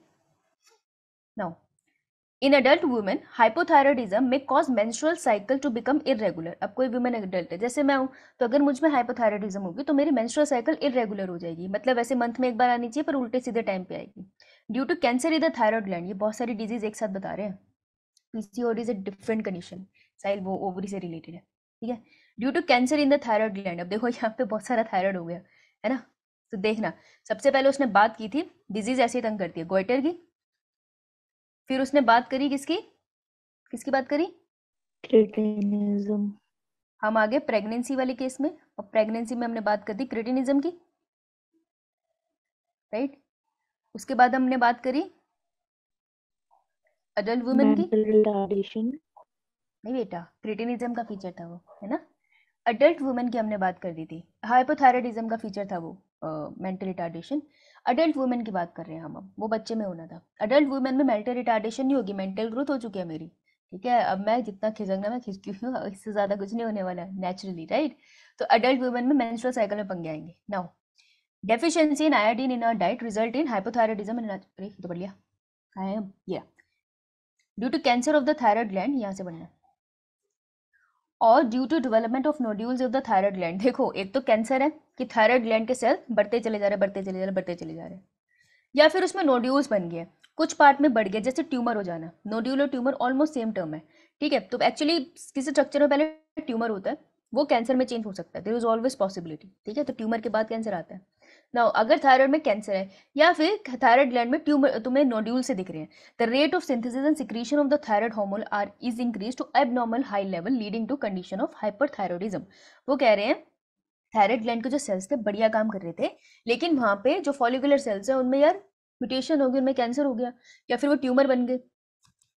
now in adult women hypothyroidism में cause menstrual cycle to become irregular अब कोई वुमेन अडल्ट है जैसे मैं हूँ तो अगर मुझ में हाइपोथायरॉयडिज्म होगी तो मेरी मेंस्ट्रुअल साइकिल इरेगुलर हो जाएगी मतलब वैसे मंथ में एक बार आनी चाहिए पर उल्टे सीधे टाइम पे आएगी ड्यू टू कैंसर इधर थायरॉयड ग्लैंड ये बहुत सारी डिजीज एक साथ बता रहे हैं PCOD is a different condition Sahil वो ओवरी से रिलेटेड है ठीक है due to cancer in the thyroid gland अब देखो यहाँ पे बहुत सारा थायरॉयड हो गया है ना तो देखना सबसे पहले उसने बात की थी डिजीज ऐसी तंग करती है गोइटर की फिर उसने बात करी किसकी किसकी बात करी क्रिटिनिज्म हम आगे प्रेगनेंसी वाले केस में और प्रेगनेंसी में हमने बात कर दी क्रिटिनिज्म की राइट right? उसके बाद हमने बात करी अडल्ट वुमेन की नहीं बेटा क्रिटिनिज्म का फीचर था वो है ना अडल्ट वुमेन की हमने बात कर दी थी हाइपोथायरॉइडिज्म का फीचर था वो mental uh, retardation adult women की बात कर रहे हैं हम अब वो बच्चे में होना था अडल्ट वुमेन में मेंटल रिटार्डेशन नहीं होगी मेंटल ग्रोथ हो चुकी है मेरी ठीक है अब मैं जितना खिसकना मैं खिसकी हूँ इससे ज़्यादा कुछ नहीं होने वाला है नेचुरली राइट तो अडल्ट वुमेन में मेंस्ट्रुअल साइकिल में पंगे आएंगे now deficiency in iodine in a diet result in hypothyroidism in अरे तो बढ़ लिया आई एम या due to cancer of the thyroid gland यहाँ से बढ़ना और due to development of nodules of the thyroid gland देखो एक तो कैंसर है कि थायराइड ग्लैंड के सेल बढ़ते चले जा रहे बढ़ते चले जा रहे बढ़ते चले जा रहे या फिर उसमें नोड्यूल्स बन गए कुछ पार्ट में बढ़ गया जैसे ट्यूमर हो जाना नोड्यूल और ट्यूमर ऑलमोस्ट सेम टर्म है ठीक है तो एक्चुअली किसी स्ट्रक्चर में पहले ट्यूमर होता है वो कैंसर में चेंज हो सकता है देर इज ऑलवेज पॉसिबिलिटी ठीक है तो ट्यूमर के बाद कैंसर आता है ना अगर थायराइड में कैंसर है या फिर थायराइड ग्लैंड में ट्यूमर तुम्हें नोड्यूल से दिख रहे हैं the rate of synthesis and secretion of the thyroid hormone are is increase to abnormal high level leading to condition of hyper वो कह रहे हैं थायराइड ग्लैंड के जो सेल्स थे बढ़िया काम कर रहे थे लेकिन वहां पे जो फॉलिकुलर सेल्स हैं उनमें यार म्यूटेशन हो गई उनमें कैंसर हो गया या फिर वो ट्यूमर बन गए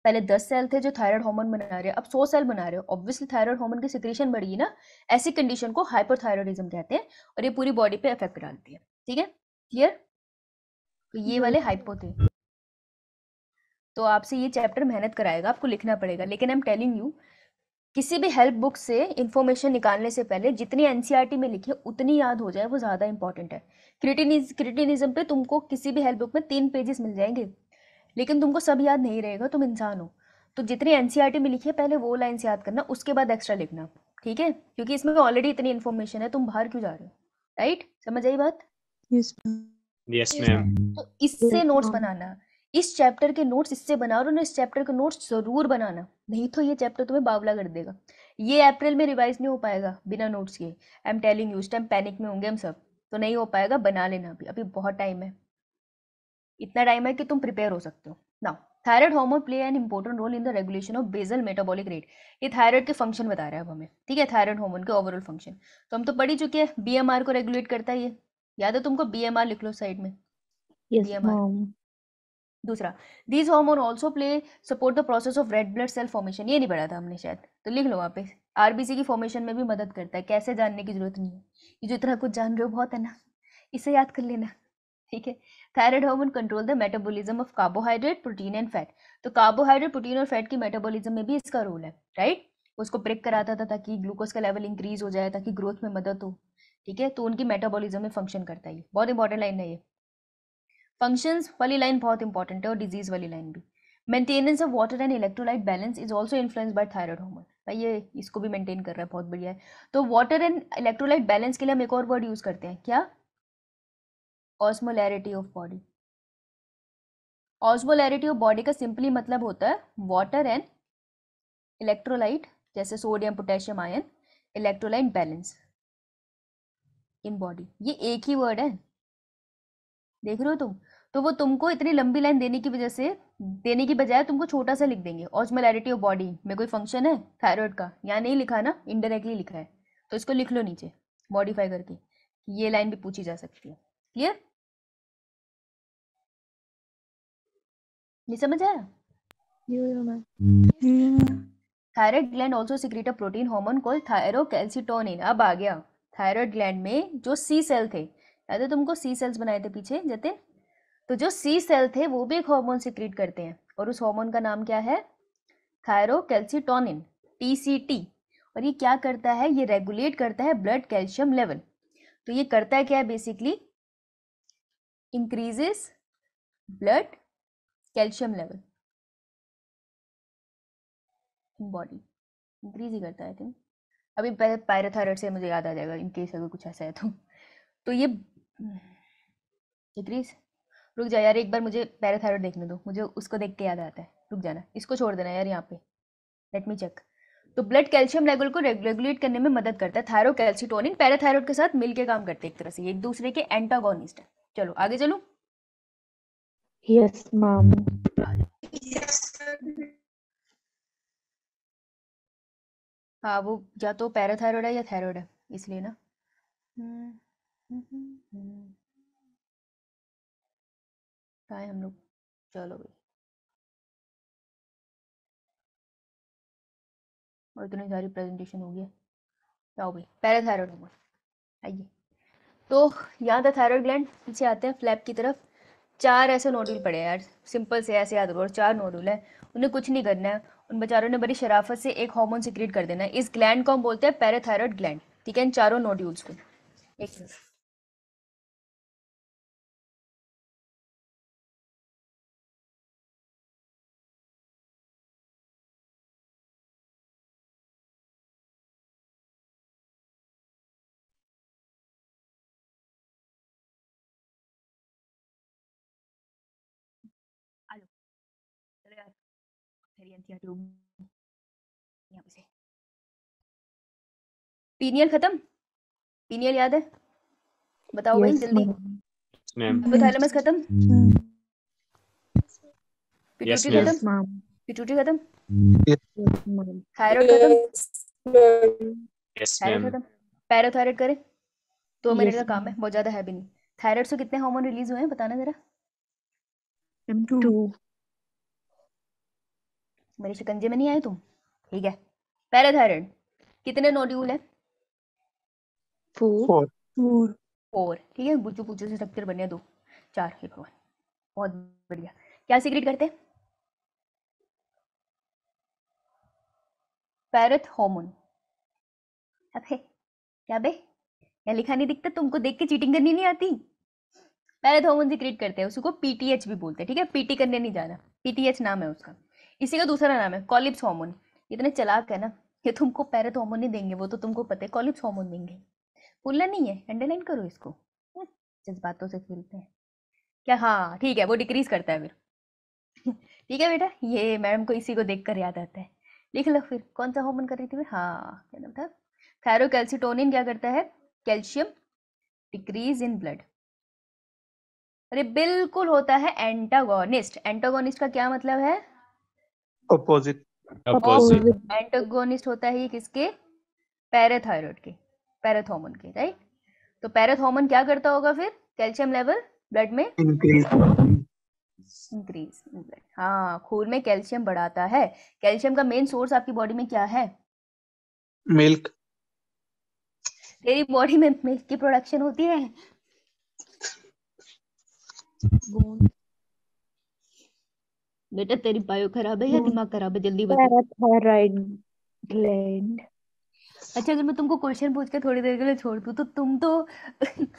पहले दस सेल थे जो थायराइड हार्मोन बना रहे अब सौ सेल बना रहे हो ऑब्वियसली थायराइड हार्मोन की सिक्रेशन बढ़ी ना ऐसी कंडीशन को हाइपरथायरॉयडिज्म कहते हैं और ये पूरी बॉडी पे इफेक्ट डालती है ठीक है क्लियर तो ये वाले हाइपो थे तो आपसे ये चैप्टर मेहनत कराएगा आपको लिखना पड़ेगा लेकिन आई एम टेलिंग यू किसी भी हेल्प बुक से इन्फॉर्मेशन निकालने से पहले जितनी एन e में लिखी है उतनी याद हो जाए वो ज़्यादा इंपॉर्टेंट है क्रिटिनिज क्रिटिनिज्म पे तुमको किसी भी हेल्प बुक में तीन पेजेस मिल जाएंगे लेकिन तुमको सब याद नहीं रहेगा तुम इंसान हो तो जितनी एन e में लिखी है पहले वो लाइन्स याद करना उसके बाद एक्स्ट्रा लिखना ठीक है क्योंकि इसमें ऑलरेडी इतनी इन्फॉर्मेशन है तुम बाहर क्यों जा रहे हो राइट समझ आई बात यस मैम तो इससे नोट्स बनाना इस चैप्टर के नोट्स इससे बनाओ और इस चैप्टर के नोट्स जरूर बनाना नहीं तो ये चैप्टर तुम्हें बावला कर देगा ये अप्रैल में रिवाइज नहीं हो पाएगा बिना नोट्स के आई एम टेलिंग यू इस टाइम पैनिक में होंगे हम सब तो नहीं हो पाएगा बना लेना अभी अभी बहुत टाइम है इतना टाइम है कि तुम प्रिपेयर हो सकते हो ना thyroid hormone play an important role in the regulation of basal metabolic rate ये थायराइड के फंक्शन बता रहा है अब हमें ठीक है थायराइड हार्मोन के ओवरऑल फंक्शन तो हम तो पढ़ ही चुके हैं बीएमआर को रेगुलेट करता है ये याद है तुमको बीएमआर लिख लो साइड में yes, बीएमआर दूसरा these hormone also play support the process of red blood cell formation ये नहीं पढ़ा था हमने शायद तो लिख लो वहाँ पे आरबीसी की फॉर्मेशन में भी मदद करता है कैसे जानने की जरूरत नहीं है ये जो इतना कुछ जान रहे हो बहुत है ना इसे याद कर लेना ठीक है thyroid hormone control the metabolism of carbohydrate protein and fat तो कार्बोहाइड्रेट प्रोटीन और फैट की मेटाबॉलिज्म में भी इसका रोल है राइट उसको ब्रेक कराता था ताकि ग्लूकोज का लेवल इंक्रीज हो जाए ताकि ग्रोथ में मदद हो ठीक है तो उनकी मेटाबॉलिज्म में फंक्शन करता है बहुत इंपॉर्टेंट लाइन है ये फंक्शंस वाली लाइन बहुत इंपॉर्टेंट है और डिजीज वाली लाइन भी maintenance of water and electrolyte balance is also influence by thyroid hormone भाई ये इसको भी मेंटेन कर रहा है बहुत बढ़िया है तो वाटर एंड इलेक्ट्रोलाइट बैलेंस के लिए हम एक और वर्ड यूज करते हैं क्या osmolarity of body osmolarity of body का सिंपली मतलब होता है वाटर एंड इलेक्ट्रोलाइट जैसे sodium potassium ion electrolyte balance in body ये एक ही वर्ड है देख रहे हो तुम तो वो तुमको इतनी लंबी लाइन देने की वजह से देने की बजाय तुमको छोटा सा लिख देंगे ऑजमेलैरिटी ऑफ बॉडी में कोई फंक्शन है थायराइड का यहाँ नहीं लिखा ना इनडायरेक्टली लिखा है तो इसको लिख लो नीचे मॉडिफाई करके ये लाइन भी पूछी जा सकती है क्लियर ये समझ आया thyroid gland also secrete a protein hormone called thyrocalcitonin अब आ गया थायराइड ग्लैंड में जो सी सेल थे याद है तुमको सी सेल्स बनाए थे पीछे जैसे तो जो सी सेल थे वो भी एक हार्मोन सिक्रीट करते हैं और उस हार्मोन का नाम क्या है थायरोकैल्सिटोनिन टी और ये क्या करता है ये रेगुलेट करता है ब्लड कैल्शियम लेवल तो ये करता है क्या है basically increases blood calcium level in body increase ही करता है आई थिंक अभी पहले से मुझे याद आ जाएगा इनकेस अगर कुछ ऐसा है तो तो ये इंक्रीज रुक जा यार एक बार मुझे पैराथायरॉयड देखने दो मुझे उसको देख के याद आता है रुक जाना इसको छोड़ देना यार यहाँ पे लेट मी चेक तो ब्लड कैल्शियम लेवल को रेगुलेट करने में मदद करता है थायरो कैल्सिटोनिन पैराथायरॉयड के साथ मिलकर काम करते हैं एक तरह से एक दूसरे के एंटागोनिस्ट है चलो आगे चलो यस मैम हाँ वो या तो पैराथायरॉयड है या थायरॉयड है इसलिए ना हम्म हम्म हम्म, हम्म। टाई हम लोग चलो भाई और इतनी सारी प्रेजेंटेशन गया जाओ भाई पहले थायरॉयड होगा आइए तो यहाँ था थायरॉयड ग्लैंड पीछे आते हैं फ्लैप की तरफ चार ऐसे नोडूल पड़े यार सिंपल से ऐसे याद और चार नोडूल हैं उन्हें कुछ नहीं करना है उन बेचारों ने बड़ी शराफत से एक हार्मोन सिक्रिएट कर देना है इस ग्लैंड को हम बोलते हैं पैराथायरॉयड ग्लैंड ठीक है इन चारों नोड्यूल्स को एक मिनट या मेरी अंतिया डूब पीनियल खत्म पीनियल याद है बताओ भाई जल्दी हाइपोथैलेमस खत्म पिट्यूटरी खत्म पिट्यूटरी खत्म थायराइड खत्म थायराइड खत्म पैराथायराइड करें दो तो मिनट का काम है बहुत ज्यादा है भी नहीं थायराइड से कितने हार्मोन रिलीज हुए हैं बताना जरा मेरे शिकंजे में नहीं आए तुम ठीक है पैराथायराइड कितने नोड्यूल है फोर फोर ठीक है बुच्चू पुच्चू से स्ट्रक्चर बने दो चार हे भगवान बहुत बढ़िया क्या सीक्रेट करते हैं क्या बे क्या लिखा नहीं दिखता तुमको देख के चीटिंग करनी नहीं आती पैरथ हॉमोन सीक्रेट करते हैं उसको पीटीएच भी बोलते हैं ठीक है पीटी करने नहीं जाना पीटीएच नाम है उसका इसी का दूसरा नाम है कॉलिप्स हार्मोन इतने चलाक है ना ये तुमको पैरत तो हार्मोन नहीं देंगे वो तो तुमको पता है कॉलिप्स हॉमोन देंगे बोलना नहीं है अंडरलाइन करो इसको हम्म, जज्बातों से खेलते हैं क्या हाँ ठीक है वो डिक्रीज करता है फिर *laughs* ठीक है बेटा ये मैडम को इसी को देख कर याद आता है लिख लो फिर कौन सा हॉमोन कर रही थी मैं हाँ क्या नाम था थायरोकैल्सिटोनिन क्या करता है कैल्शियम डिक्रीज इन ब्लड अरे बिल्कुल होता है एंटागोनिस्ट एंटागोनिस्ट का क्या मतलब है अपोजिट अपोजिट एंटागोनिस्ट होता है ये किसके पैराथायरॉइड के पैरथ के राइट तो पैरथ क्या करता होगा फिर कैल्शियम लेवल ब्लड में इंक्रीज इंक्रीज हाँ खून में कैल्शियम बढ़ाता है कैल्शियम का मेन सोर्स आपकी बॉडी में क्या है मिल्क तेरी बॉडी में मिल्क की प्रोडक्शन होती है बेटा तेरी बायो खराब है या हाँ। दिमाग खराब है जल्दी बता ग्लैंड अच्छा अगर मैं तुमको क्वेश्चन पूछ के थोड़ी देर के लिए छोड़ दू तो तुम तो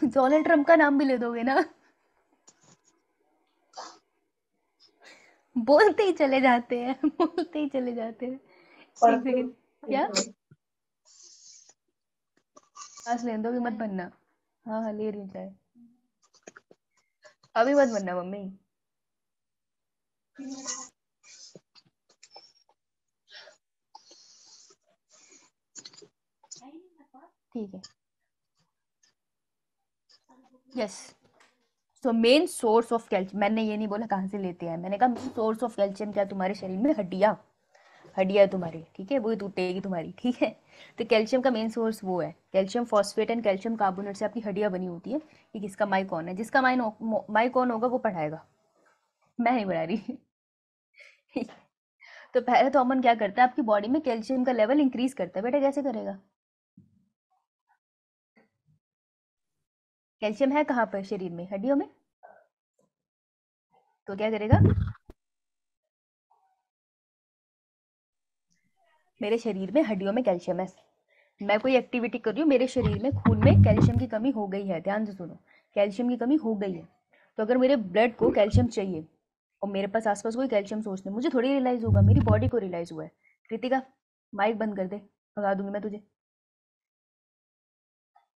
डोनाल्ड *laughs* ट्रम्प का नाम भी ले दोगे ना बोलते ही चले जाते हैं *laughs* बोलते ही चले जाते हैं तो क्या क्लास ले दो मत बनना हाँ हाँ ले रही अभी मत बनना मम्मी ठीक है yes so main source of calcium मैंने ये नहीं बोला कहाँ से लेते हैं मैंने कहा सोर्स ऑफ कैल्शियम क्या तुम्हारे शरीर में हड्डियाँ हड्डियाँ तुम्हारी ठीक है वो टूटेगी तुम्हारी ठीक है तो कैल्शियम का मेन सोर्स वो है calcium phosphate and calcium carbonate से आपकी हड्डियाँ बनी होती है कि किसका माइकॉन है जिसका माइन माइकॉन होगा वो पढ़ाएगा मैं नहीं बना रही *laughs* तो पहले तो अमन क्या करता है आपकी बॉडी में कैल्शियम का लेवल इंक्रीज करता है बेटा कैसे करेगा कैल्शियम है कहाँ पर शरीर में हड्डियों में तो क्या करेगा मेरे शरीर में हड्डियों में कैल्शियम है मैं कोई एक्टिविटी कर रही हूँ मेरे शरीर में खून में कैल्शियम की कमी हो गई है ध्यान से सुनो कैल्शियम की कमी हो गई है तो अगर मेरे ब्लड को कैल्शियम चाहिए और मेरे पास आसपास कोई कैल्शियम सोर्स नहीं मुझे थोड़ी रियलाइज़ होगा मेरी बॉडी को रियलाइज़ हुआ है कृतिका माइक बंद कर दे भगा दूंगी मैं तुझे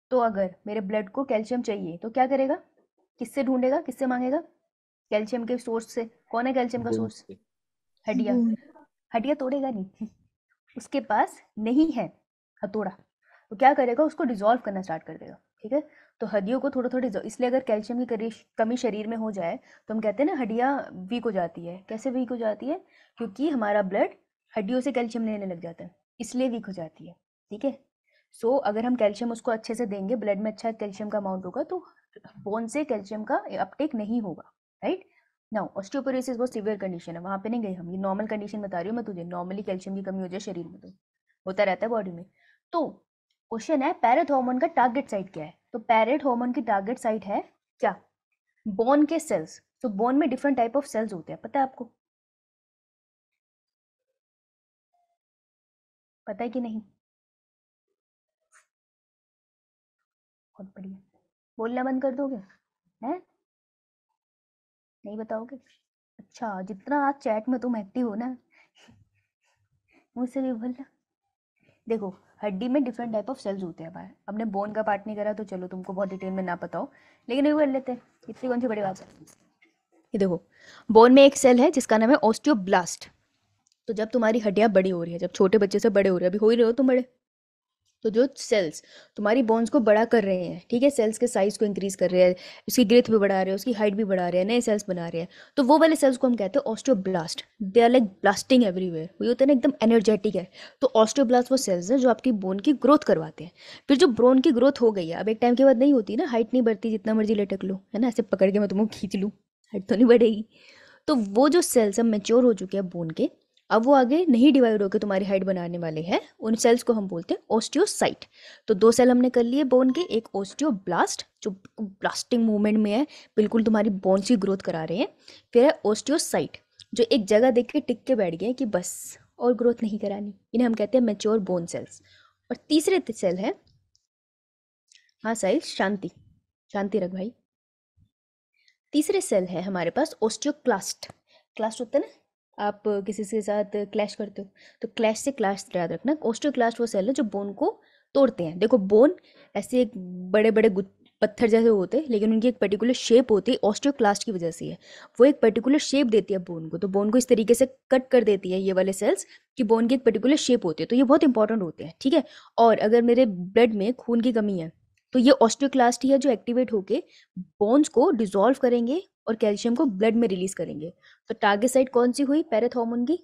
तो अगर मेरे ब्लड को कैल्शियम चाहिए तो क्या करेगा किससे ढूंढेगा किससे मांगेगा कैल्शियम के सोर्स से कौन है कैल्शियम का सोर्स हड्डिया हड्डिया तोड़ेगा नहीं *laughs* उसके पास नहीं है हथोड़ा तो क्या करेगा उसको डिजोल्व करना स्टार्ट कर देगा ठीक है तो हड्डियों को थोड़ा थोड़ी इसलिए अगर कैल्शियम की कमी शरीर में हो जाए तो हम कहते हैं ना हड्डियाँ वीक हो जाती है कैसे वीक हो जाती है क्योंकि हमारा ब्लड हड्डियों से कैल्शियम लेने लग जाता है इसलिए वीक हो जाती है ठीक है सो अगर हम कैल्शियम उसको अच्छे से देंगे ब्लड में अच्छा कैल्शियम का अमाउंट होगा तो बोन से कैल्शियम का अपटेक नहीं होगा राइट नाउ ऑस्टियोपोरोसिस बहुत सीवियर कंडीशन है वहाँ पे नहीं गई हम ये नॉर्मल कंडीशन बता रही हूँ मैं तुझे नॉर्मली कैल्शियम की कमी हो जाए शरीर में तो होता रहता है बॉडी में तो क्वेश्चन है पैराथॉर्मोन का टारगेट साइट क्या है तो पैरेट हॉर्मोन की टारगेट साइट है क्या बोन के सेल्स तो बोन में डिफरेंट टाइप ऑफ सेल्स होते हैं पता है आपको पता है कि नहीं बहुत बढ़िया बोलना बंद कर दोगे हैं नहीं बताओगे अच्छा जितना आज चैट में तुम एक्टिव हो ना *laughs* मुझसे भी बोलना देखो हड्डी में डिफरेंट टाइप ऑफ सेल्स होते हैं हमने बोन का पार्ट नहीं करा तो चलो तुमको बहुत डिटेल में ना पता हो लेकिन रिव्यू कर लेते हैं इतनी कौन सी बड़ी बात है ये देखो बोन में एक सेल है जिसका नाम है ऑस्टियोब्लास्ट तो जब तुम्हारी हड्डियाँ बड़ी हो रही है जब छोटे बच्चे से बड़े हो रहे हैं अभी हो ही रहे हो तुम बड़े तो जो सेल्स तुम्हारी बोन्स को बड़ा कर रहे हैं ठीक है सेल्स के साइज़ को इंक्रीज़ कर रहे हैं उसकी ग्रेथ भी बढ़ा रहे हैं उसकी हाइट भी बढ़ा रहे हैं नए सेल्स बना रहे हैं तो वो वाले सेल्स को हम कहते हैं osteoblast they are like blasting everywhere वो होते हैं ना एकदम एनर्जेटिक है तो ऑस्ट्रोब्लास्ट वो सेल्स हैं जो आपकी बोन की ग्रोथ करवाते हैं फिर जो ब्रोन की ग्रोथ हो गई है अब एक टाइम के बाद नहीं होती ना हाइट नहीं बढ़ती जितना मर्जी लटक लो है ना ऐसे पकड़ के मैं तुमको खींच लूँ हाइट तो नहीं बढ़ेगी तो वो जो सेल्स हम मेच्योर हो चुके हैं बोन के अब वो आगे नहीं डिवाइड होकर तुम्हारी हाइट बनाने वाले हैं उन सेल्स को हम बोलते हैं ओस्टियोसाइट तो दो सेल हमने कर लिए बोन के एक ब्लास्ट जो ब्लास्टिंग मूवमेंट में है बिल्कुल तुम्हारी बोन्स की ग्रोथ करा रहे हैं फिर है ओस्टियोसाइट जो एक जगह देख के टिक के बैठ गए कि बस और ग्रोथ नहीं करानी इन्हें हम कहते हैं मेच्योर बोन सेल्स और तीसरे सेल है हाँ साइल शांति शांति रख भाई तीसरे सेल है हमारे पास ओस्टियोक्लास्ट क्लास्ट होता है ना आप किसी के साथ क्लैश करते हो तो क्लैश से क्लाश याद रखना क्लास्ट वो सेल है जो बोन को तोड़ते हैं देखो बोन ऐसे एक बड़े बड़े पत्थर जैसे होते हैं लेकिन उनकी एक पर्टिकुलर शेप होती है ऑस्टियोक्लास्ट की वजह से है वो एक पर्टिकुलर शेप देती है बोन को तो बोन को इस तरीके से कट कर देती है ये वाले सेल्स कि बोन की एक पर्टिकुलर शेप होती है तो ये बहुत इंपॉर्टेंट होते हैं ठीक है और अगर मेरे ब्लड में खून की कमी है तो ये ऑस्टियोक्लास्ट ही है जो एक्टिवेट होकर बोन्स को डिजोल्व करेंगे और कैल्शियम को ब्लड में रिलीज करेंगे तो टारगेट साइट कौन सी हुई पैराथॉर्मोन की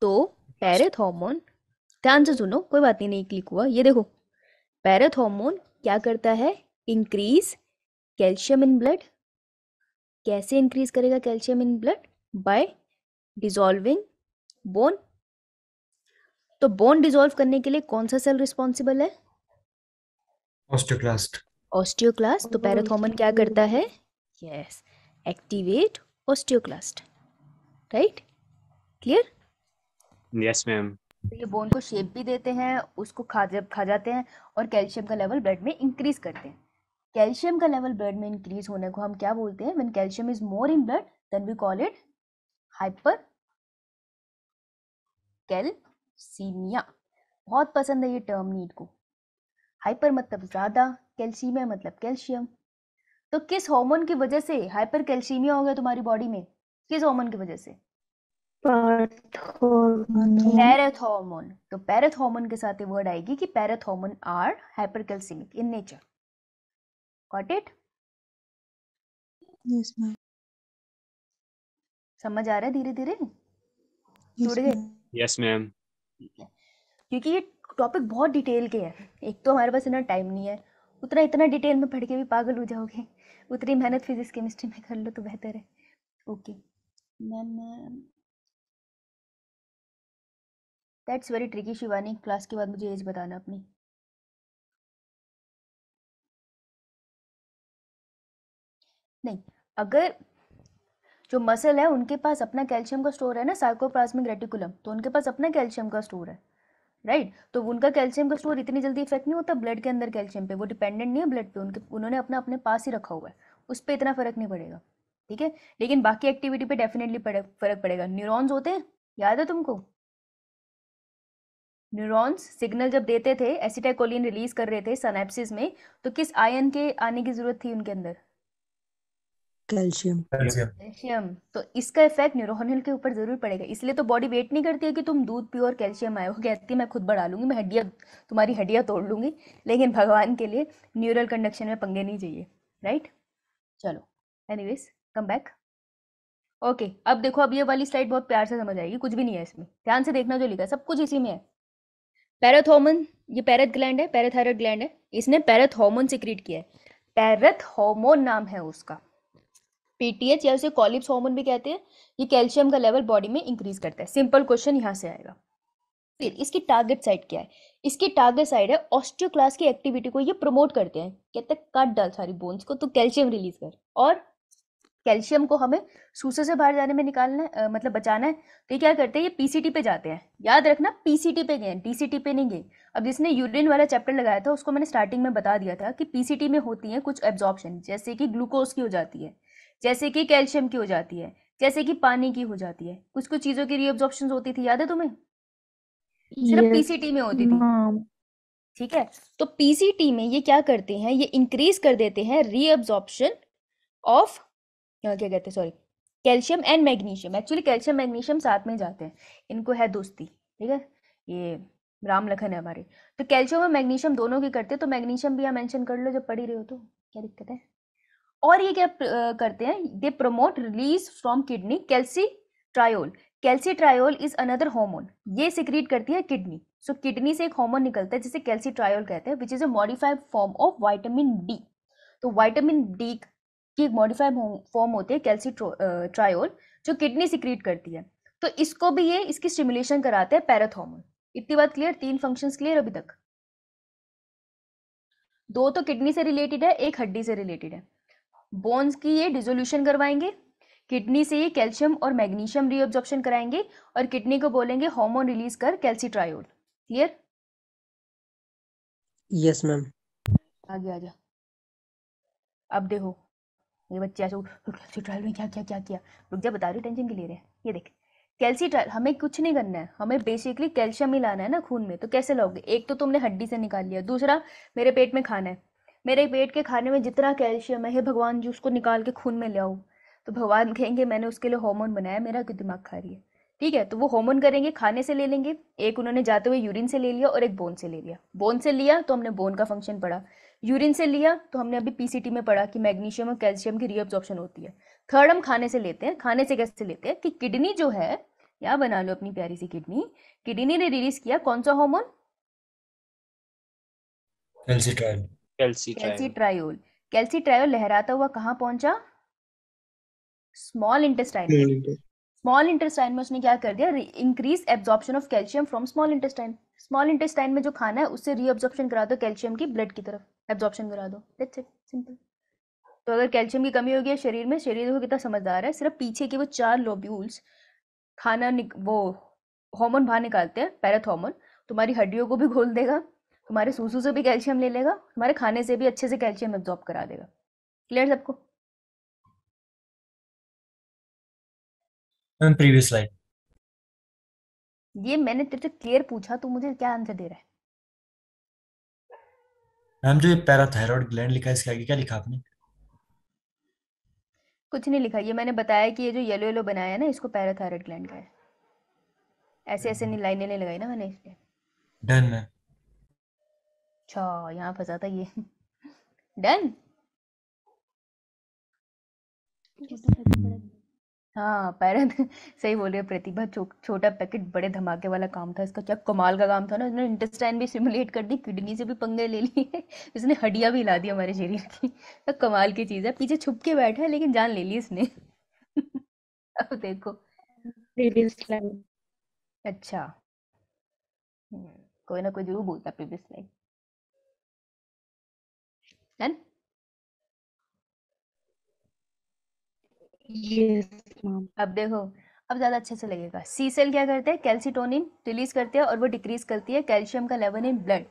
तो पैराथॉर्मोन ध्यान से सुनो कोई बात नहीं नहीं क्लिक हुआ ये देखो पैराथॉर्मोन क्या करता है इंक्रीज कैल्शियम इन ब्लड कैसे इंक्रीज करेगा calcium in blood by dissolving bone तो बोन डिजोल्व करने के लिए कौन सा सेल रिस्पॉन्सिबल है ऑस्टियोक्लास्ट ऑस्टियोक्लास्ट तो पैराथोमन क्या करता है yes activate osteoclast right clear yes ma'am तो ये बोन को शेप भी देते हैं उसको खा जब खा जाते हैं और कैल्शियम का लेवल ब्लड में इंक्रीज करते हैं कैल्शियम का लेवल ब्लड में इंक्रीज होने को हम क्या बोलते हैं when calcium is more in blood then we call it hypercalcaemia बहुत पसंद है ये टर्म नीट को हाइपर मतलब ज़्यादा कैल्शीमिया मतलब कैल्शियम तो किस हार्मोन की वजह से हाइपर कैल्शीमिया हो गया तुम्हारी बॉडी में किस हार्मोन की वजह से पैरथ तो पैरथ के साथ ये वर्ड आएगी कि पैरथ are hypercalcaemic in nature got it yes, समझ आ रहा है धीरे धीरे थोड़ी देर यस मैम क्योंकि ये टॉपिक बहुत डिटेल के हैं एक तो हमारे पास इतना टाइम नहीं है उतना इतना डिटेल में पढ़ के भी पागल हो जाओगे उतनी मेहनत फिजिक्स केमिस्ट्री में कर लो तो बेहतर है okay ma'am that's very tricky Shivani class के बाद मुझे एज बताना अपनी नहीं अगर जो मसल है उनके पास अपना कैल्शियम का स्टोर है ना सार्कोप्लाज्मिक रेटिकुलम तो उनके पास अपना कैल्शियम का स्टोर है राइट right? तो उनका कैल्शियम का स्टोर इतनी जल्दी इफेक्ट नहीं होता ब्लड के अंदर कैल्शियम पे वो डिपेंडेंट नहीं है ब्लड पे उनके उन्होंने अपना अपने पास ही रखा हुआ है उस पर इतना फर्क नहीं पड़ेगा ठीक है लेकिन बाकी एक्टिविटी पे डेफिनेटली फर्क पड़ेगा न्यूरॉन्स होते हैं याद है तुमको न्यूरॉन्स सिग्नल जब देते थे एसिटाइकोलिन रिलीज कर रहे थे सनेप्सिस में तो किस आयन के आने की जरूरत थी उनके अंदर कैल्शियम कैल्शियम तो इसका इफेक्ट न्यूरोहॉर्नल के ऊपर जरूर पड़ेगा इसलिए तो बॉडी वेट नहीं करती है कि तुम दूध पियो और कैल्शियम आए हो कहती है मैं खुद बढ़ा लूंगी मैं हड्डिया तुम्हारी हड्डियाँ तोड़ लूंगी लेकिन भगवान के लिए न्यूरल कंडक्शन में पंगे नहीं चाहिए राइट चलो एनीवेज कम बैक ओके अब देखो अब ये वाली स्लाइड बहुत प्यार से समझ आएगी कुछ भी नहीं है इसमें ध्यान से देखना जो लिखा है सब कुछ इसी में है पैरथ ये पैरेट ग्लैंड है पैराथायरॉयड ग्लैंड है इसने पैरथ सिक्रीट किया है पैरथ हॉर्मोन नाम है उसका पीटीएच या उसे कॉलिप्स हॉर्मोन भी कहते हैं ये कैल्शियम का लेवल बॉडी में इंक्रीज करता है सिंपल क्वेश्चन यहाँ से आएगा फिर इसकी टारगेट साइड क्या है इसकी टारगेट साइड है ऑस्टियोक्लास की एक्टिविटी को ये प्रमोट करते हैं कहते हैं काट डाल सारी बोन्स को तो कैल्शियम रिलीज कर और कैल्शियम को हमें सूसे से बाहर जाने में निकालना है मतलब बचाना है तो ये क्या करते हैं ये पीसीटी पे जाते हैं याद रखना पीसीटी पे गए डीसीटी पे नहीं गए अब जिसने यूरिन वाला चैप्टर लगाया था उसको मैंने स्टार्टिंग में बता दिया था कि पीसीटी में होती है कुछ एब्जॉर्प्शन जैसे कि ग्लूकोज की हो जाती है जैसे कि कैल्शियम की हो जाती है जैसे कि पानी की हो जाती है कुछ कुछ चीजों की रीऑब्जॉर्प्शन होती थी याद है तुम्हें सिर्फ पीसीटी में होती थी हाँ। ठीक है तो पीसीटी में ये क्या करते हैं ये इंक्रीज कर देते हैं रीअब्जॉर्प्शन ऑफ क्या कहते हैं sorry calcium and magnesium actually calcium magnesium साथ में जाते हैं इनको है दोस्ती ठीक है ये राम लखन है हमारे तो कैल्शियम और मैग्नीशियम दोनों की करते हैं तो मैग्नीशियम भी यहाँ मेंशन कर लो जब पढ़ी रहे हो तो क्या दिक्कत है और ये क्या करते हैं they promote release from kidney calcitriol calcitriol is another hormone ये सिक्रीट करती है किडनी सो किडनी से एक हार्मोन निकलता है जिसे कैल्सी ट्रायोल कहते हैं which is a modified form of vitamin D तो वाइटामिन डी की एक मॉडिफाइड फॉर्म होती है कैल्सी ट्रायोल जो किडनी सिक्रीट करती है तो इसको भी ये इसकी स्टिमुलेशन कराते हैं पैराथॉर्मोन इतनी बात क्लियर तीन फंक्शंस क्लियर अभी तक दो तो किडनी से रिलेटेड है एक हड्डी से रिलेटेड है बोन्स की ये डिजोल्यूशन करवाएंगे किडनी से ये कैल्शियम और मैग्नीशियम रीऑब्जॉर्प्शन कराएंगे और किडनी को बोलेंगे हार्मोन रिलीज कर कैल्सीट्रायोड क्लियर यस मैम आगे आ जा अब देखो ये बच्चे आज कैल्सीट्रायल में क्या क्या क्या किया रुक जा बता रही टेंशन के ले रहे हैं ये देख कैल्सीट्रायल हमें कुछ नहीं करना है हमें बेसिकली कैल्शियम ही लाना है ना खून में तो कैसे लाओगे एक तो तुमने हड्डी से निकाल लिया दूसरा मेरे पेट में खाना है मेरे पेट के खाने में जितना कैल्शियम है भगवान जी उसको निकाल के खून में ले आओ तो भगवान कहेंगे मैंने उसके लिए हॉर्मोन बनाया मेरा कि दिमाग खा रही है ठीक है तो वो हार्मोन करेंगे खाने से ले लेंगे एक उन्होंने जाते हुए यूरिन से ले लिया और एक बोन से ले लिया बोन से लिया तो हमने बोन का फंक्शन पढ़ा यूरिन से लिया तो हमने अभी पीसीटी में पढ़ा कि मैग्नीशियम और कैल्शियम की रीअब्जॉर्प्शन होती है थर्ड हम खाने से लेते हैं खाने से कैसे लेते हैं कि किडनी जो है या बना लो अपनी प्यारी सी किडनी किडनी ने रिलीज किया कौन सा होमोन कैल्सीट्रायोल कैल्सीट्रायोल लहराता हुआ कहाँ पहुंचा स्मॉल इंटेस्टाइन स्मॉल इंटेस्टाइन में उसने क्या कर दिया increase absorption of calcium from small intestine small intestine में जो खाना है उससे रीअब्जॉर्प्शन करा दो कैल्शियम की ब्लड की तरफ एब्जॉर्प्शन करा दो सिंपल तो अगर कैल्शियम की कमी होगी शरीर में शरीर को कितना समझदार है सिर्फ पीछे के वो चार लोब्यूल्स खाना वो हार्मोन बाहर निकालते हैं पैरथ तुम्हारी हड्डियों को भी घोल देगा तुम्हारे सूसू से भी कैल्शियम ले लेगा तुम्हारे खाने से भी अच्छे से कैल्शियम एब्जॉर्ब करा देगा क्लियर सबको प्रीवियस स्लाइड ये मैंने तेरे से क्लियर पूछा तू मुझे क्या आंसर दे रहा है मैम जो ये ग्लैंड लिखा है इसके आगे क्या लिखा आपने कुछ नहीं लिखा ये मैंने बताया कि ये जो येलो येलो बनाया है ना इसको पैराथायराइड ग्लैंड का है ऐसे ऐसे हम्म। नहीं लाइनें नहीं लगाई ना मैंने इसलिए डन मैम अच्छा यहाँ फंसा था ये डन हाँ पैरत सही बोल रही है प्रतिभा छो, छोटा पैकेट बड़े धमाके वाला काम था इसका क्या कमाल का काम था ना इसने इंटेस्टाइन भी सिमुलेट कर दी किडनी से भी पंगे ले लिए *laughs* इसने हड्डियाँ भी ला दी हमारे शरीर की तो कमाल की चीज़ है पीछे छुप के बैठा है लेकिन जान ले ली इसने *laughs* अब देखो अच्छा हम्म, कोई ना कोई जरूर बोलता प्रीवियस लाइफ Done? yes, अब देखो अब ज्यादा अच्छे से लगेगा सी सेल क्या करते हैं कैल्सिटोनिन रिलीज करते हैं और वो डिक्रीज करती है कैल्शियम का लेवल इन ब्लड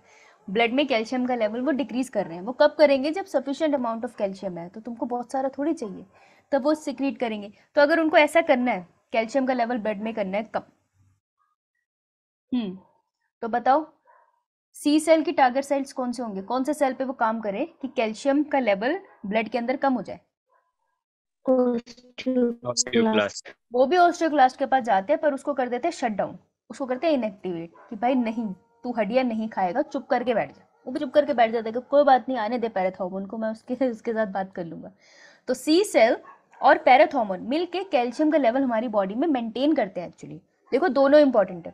ब्लड में कैल्शियम का लेवल वो डिक्रीज कर रहे हैं वो कब करेंगे जब सफिशियंट अमाउंट ऑफ कैल्शियम है तो तुमको बहुत सारा थोड़ी चाहिए तब वो सिक्रीट करेंगे तो अगर उनको ऐसा करना है कैल्शियम का लेवल ब्लड में करना है कब हम्म तो बताओ सी सेल की टारगेट सेल्स कौन से होंगे कौन से सेल पे वो काम करे कि कैल्शियम का लेवल ब्लड के अंदर कम हो जाए वो भी ऑस्टियोक्लास्ट के पास जाते हैं पर उसको कर देते हैं शट डाउन उसको करते हैं इनएक्टिवेट कि भाई नहीं तू हड्डियां नहीं खाएगा चुप करके बैठ जा वो भी चुप करके बैठ जाता है कोई बात नहीं आने दे पैराथॉर्मोन को मैं उसके उसके साथ बात कर लूंगा तो सी सेल और पैराथॉर्मोन मिल के कैल्शियम का लेवल हमारी बॉडी में मेंटेन करते हैं एक्चुअली देखो दोनों इंपॉर्टेंट है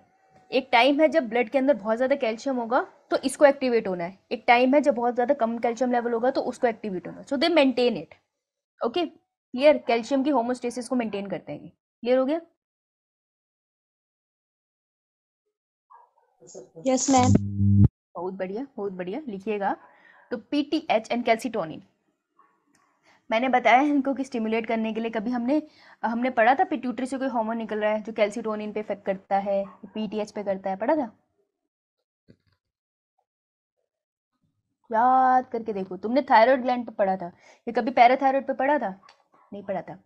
एक टाइम है जब ब्लड के अंदर बहुत ज़्यादा कैल्शियम होगा तो इसको एक्टिवेट होना है एक टाइम है जब बहुत ज़्यादा कम कैल्शियम लेवल होगा तो उसको एक्टिवेट होना है so they maintain it okay clear calcium की होमोस्टेसिस को मेंटेन करते हैं क्लियर हो गया यस yes, मैम बहुत बढ़िया बहुत बढ़िया लिखिएगा तो पीटीएच एंड कैल्सिटोनिन मैंने बताया इनको कि स्टिमुलेट करने के लिए कभी हमने हमने पढ़ा था पिट्यूटरी से कोई हार्मोन निकल रहा है जो कैल्सिटोनिन पे इफेक्ट करता है पीटीएच पे करता है पढ़ा था याद करके देखो तुमने थायराइड ग्लैंड पे पढ़ा था ये कभी पैराथायरॉयड पे पढ़ा था नहीं पढ़ा था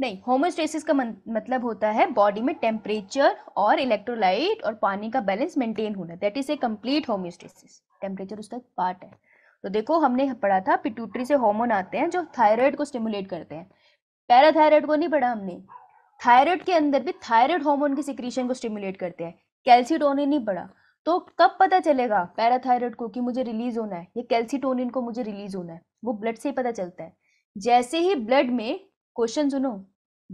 नहीं होमोस्टेसिस का मतलब होता है बॉडी में टेम्परेचर और इलेक्ट्रोलाइट और पानी का बैलेंस मेंटेन होना that is a complete homeostasis temperature उसका पार्ट है तो देखो हमने पढ़ा था पिट्यूटरी से हॉर्मोन आते हैं जो थायराइड को स्टिमुलेट करते हैं पैराथायराइड को नहीं पढ़ा हमने थायराइड के अंदर भी थायराइड हॉर्मोन की सिक्रीशन को स्टिमुलेट करते हैं कैल्सीटोनिन नहीं पढ़ा तो कब पता चलेगा पैराथायराइड को कि मुझे रिलीज होना है या कैल्सीटोनिन को मुझे रिलीज होना है वो ब्लड से ही पता चलता है जैसे ही ब्लड में क्वेश्चन सुनो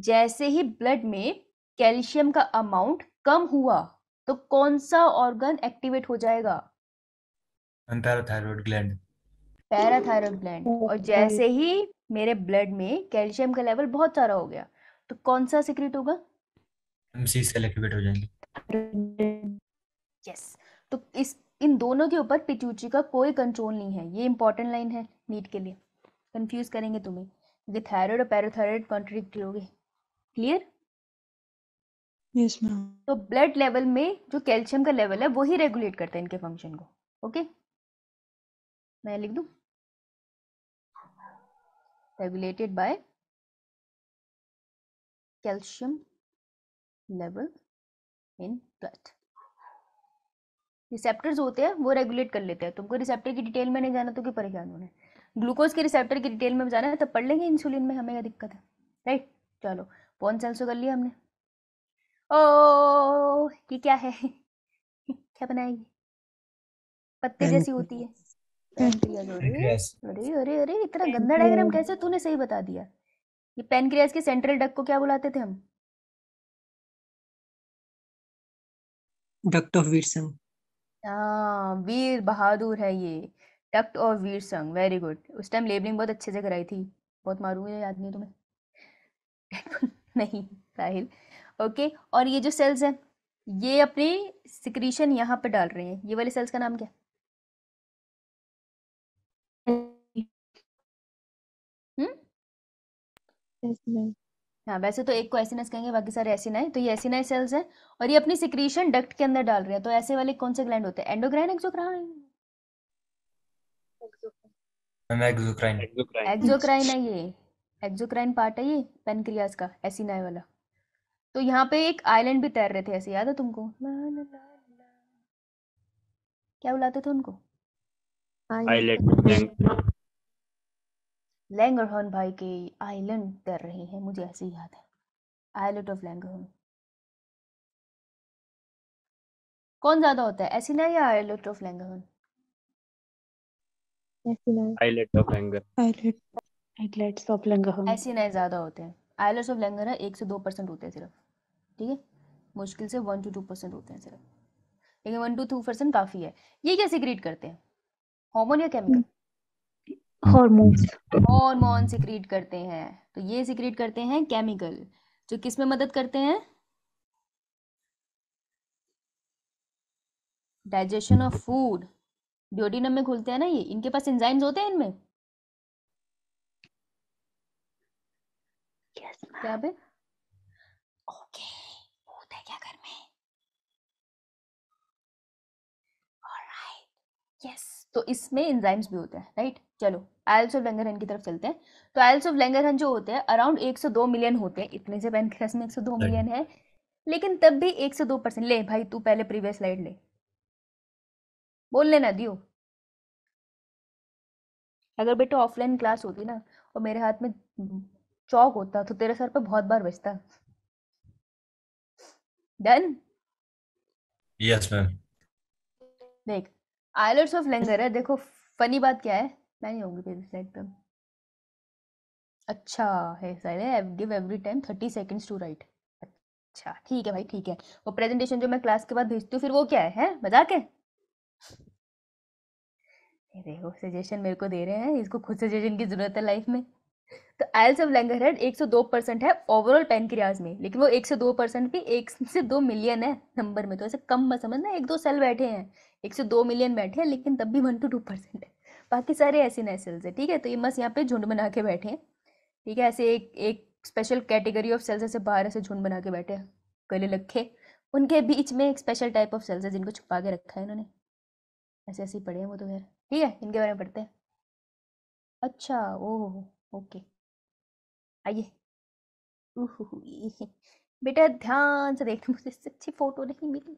जैसे ही ब्लड में कैल्शियम का अमाउंट कम हुआ तो कौन सा ऑर्गन एक्टिवेट हो जाएगा पैराथायराइड ग्लैंड पैराथायरॉयड ग्लैंड और जैसे ही मेरे ब्लड में कैल्शियम का लेवल बहुत सारा हो गया तो कौन सा सिक्रेट होगा एमसी सेल एक्टिवेट हो जाएंगे यस तो इस इन दोनों के ऊपर पिट्यूटरी का कोई कंट्रोल नहीं है ये इंपॉर्टेंट लाइन है नीट के लिए कंफ्यूज करेंगे तुम्हें क्योंकि थायराइड और पैराथायराइड कॉन्ट्रडिक्टरी होगी क्लियर यस मैम तो ब्लड लेवल में जो कैल्शियम का लेवल है वही रेगुलेट करता है इनके फंक्शन को ओके okay? मैं लिख दूं regulated by calcium level in blood. Receptors होते हैं वो रेगुलेट कर लेते हैं तुमको रिसेप्टर की डिटेल में नहीं जाना तो क्यों परेशान होने ग्लूकोज के रिसेप्टर की डिटेल में जाना है तब पढ़ लेंगे इंसुलिन में हमें क्या दिक्कत है राइट चलो पॉन सेल्सो तो कर लिया हमने ओ ये क्या है *laughs* क्या बनाएगी पत्ते जैसी होती है अरे हम्म। अरे इतना गंदा डायग्राम कैसे तूने सही बता दिया ये पेनक्रियास के सेंट्रल डक को क्या बुलाते थे हम डक्ट ऑफ वीरसंग हाँ वीर बहादुर है ये duct of Wirsung very good उस टाइम लेबलिंग बहुत अच्छे से कराई थी बहुत मारूंगी याद नहीं तुम्हें *laughs* नहीं राहिल ओके और ये जो सेल्स हैं ये अपने सिक्रीशन यहाँ पे डाल रहे हैं ये वाले सेल्स का नाम क्या है हाँ वैसे तो एक को एसिनस कहेंगे बाकी सारे एसिनाए तो ये एसिनाई सेल्स हैं और ये अपनी सिक्रीशन डक्ट के अंदर डाल रहे हैं तो ऐसे वाले कौन से ग्लैंड होते हैं एंडोक्राइन एक्सोक्राइन एक्सोक्राइन एक्सोक्राइन है ये एक्सोक्राइन पार्ट है ये पेनक्रियास का एसिनाई वाला तो यहाँ पे एक आइलैंड भी तैर रहे थे ऐसे याद है तुमको क्या बुलाते थे उनको आइलैंड लैंगरहॉर्न भाई के आइलैंड तैर रही हैं मुझे ऐसे ही याद है आइलैंड ऑफ लैंगरहॉर्न कौन ज्यादा होता है एसिना या island of Langerhans islet of Langerhans islet of Langerhans acini ज्यादा होते हैं आइलैंड ऑफ लैंगरहॉर्न एक से दो परसेंट होते हैं सिर्फ ठीक है मुश्किल से वन टू टू परसेंट होते हैं सिर्फ लेकिन वन टू टू परसेंट काफ़ी है ये कैसे क्रिएट करते हैं हॉर्मोन या केमिकल हॉर्मोन्स हॉर्मोन सिक्रीट करते हैं तो ये सिक्रीट करते हैं केमिकल जो किस में मदद करते हैं डाइजेशन ऑफ फूड ड्योडिनम में खुलते हैं ना ये इनके पास एंजाइम्स होते हैं इनमें yes, क्या बे ओके okay. है क्या घर में ऑलराइट यस तो इसमें एंजाइम्स भी होते हैं राइट चलो आयल्स ऑफ लैंगरहन की तरफ चलते हैं तो आयल्स ऑफ लैंगरहन जो होते हैं अराउंड 102 मिलियन होते हैं इतने से पेनक्रियास में 102 मिलियन है लेकिन तब भी 102 परसेंट ले भाई तू पहले प्रीवियस स्लाइड ले बोल लेना दियो अगर बेटा ऑफलाइन क्लास होती ना और मेरे हाथ में चौक होता तो तेरे सर पे बहुत बार बचता डन यस मैम देख आयलट्स ऑफ लेंगर है देखो फनी बात क्या है नहीं होंगे पेजेस लाइक दैट अच्छा है sir give every time thirty seconds to write अच्छा ठीक है भाई ठीक है वो प्रेजेंटेशन जो मैं क्लास के बाद भेजती हूँ फिर वो क्या है, है? मजाक है देखो सजेशन मेरे को दे रहे हैं इसको खुद सजेशन की जरूरत है लाइफ में तो आयल्स ऑफ लैंगर हेड एक सौ दो परसेंट है ओवरऑल पेन क्रियाज में लेकिन वो एक से दो परसेंट भी एक से दो मिलियन है नंबर में तो ऐसे कम मत समझना एक दो सेल बैठे हैं एक से दो मिलियन बैठे हैं लेकिन तब भी वन टू टू परसेंट है बाकी सारे एसिना सेल्स है ठीक है तो ये बस यहाँ पे झुंड बना के बैठे हैं ठीक है ऐसे एक एक स्पेशल कैटेगरी ऑफ सेल्स ऐसे बाहर ऐसे झुंड बना के बैठे गले रखे उनके बीच में एक स्पेशल टाइप ऑफ सेल्स है जिनको छुपा के रखा है इन्होंने ऐसे ऐसे ही पढ़े हैं वो तो खैर ठीक है इनके बारे में पढ़ते हैं अच्छा ओह ओके आइए बेटा ध्यान से देख मुझे अच्छी फ़ोटो नहीं मिली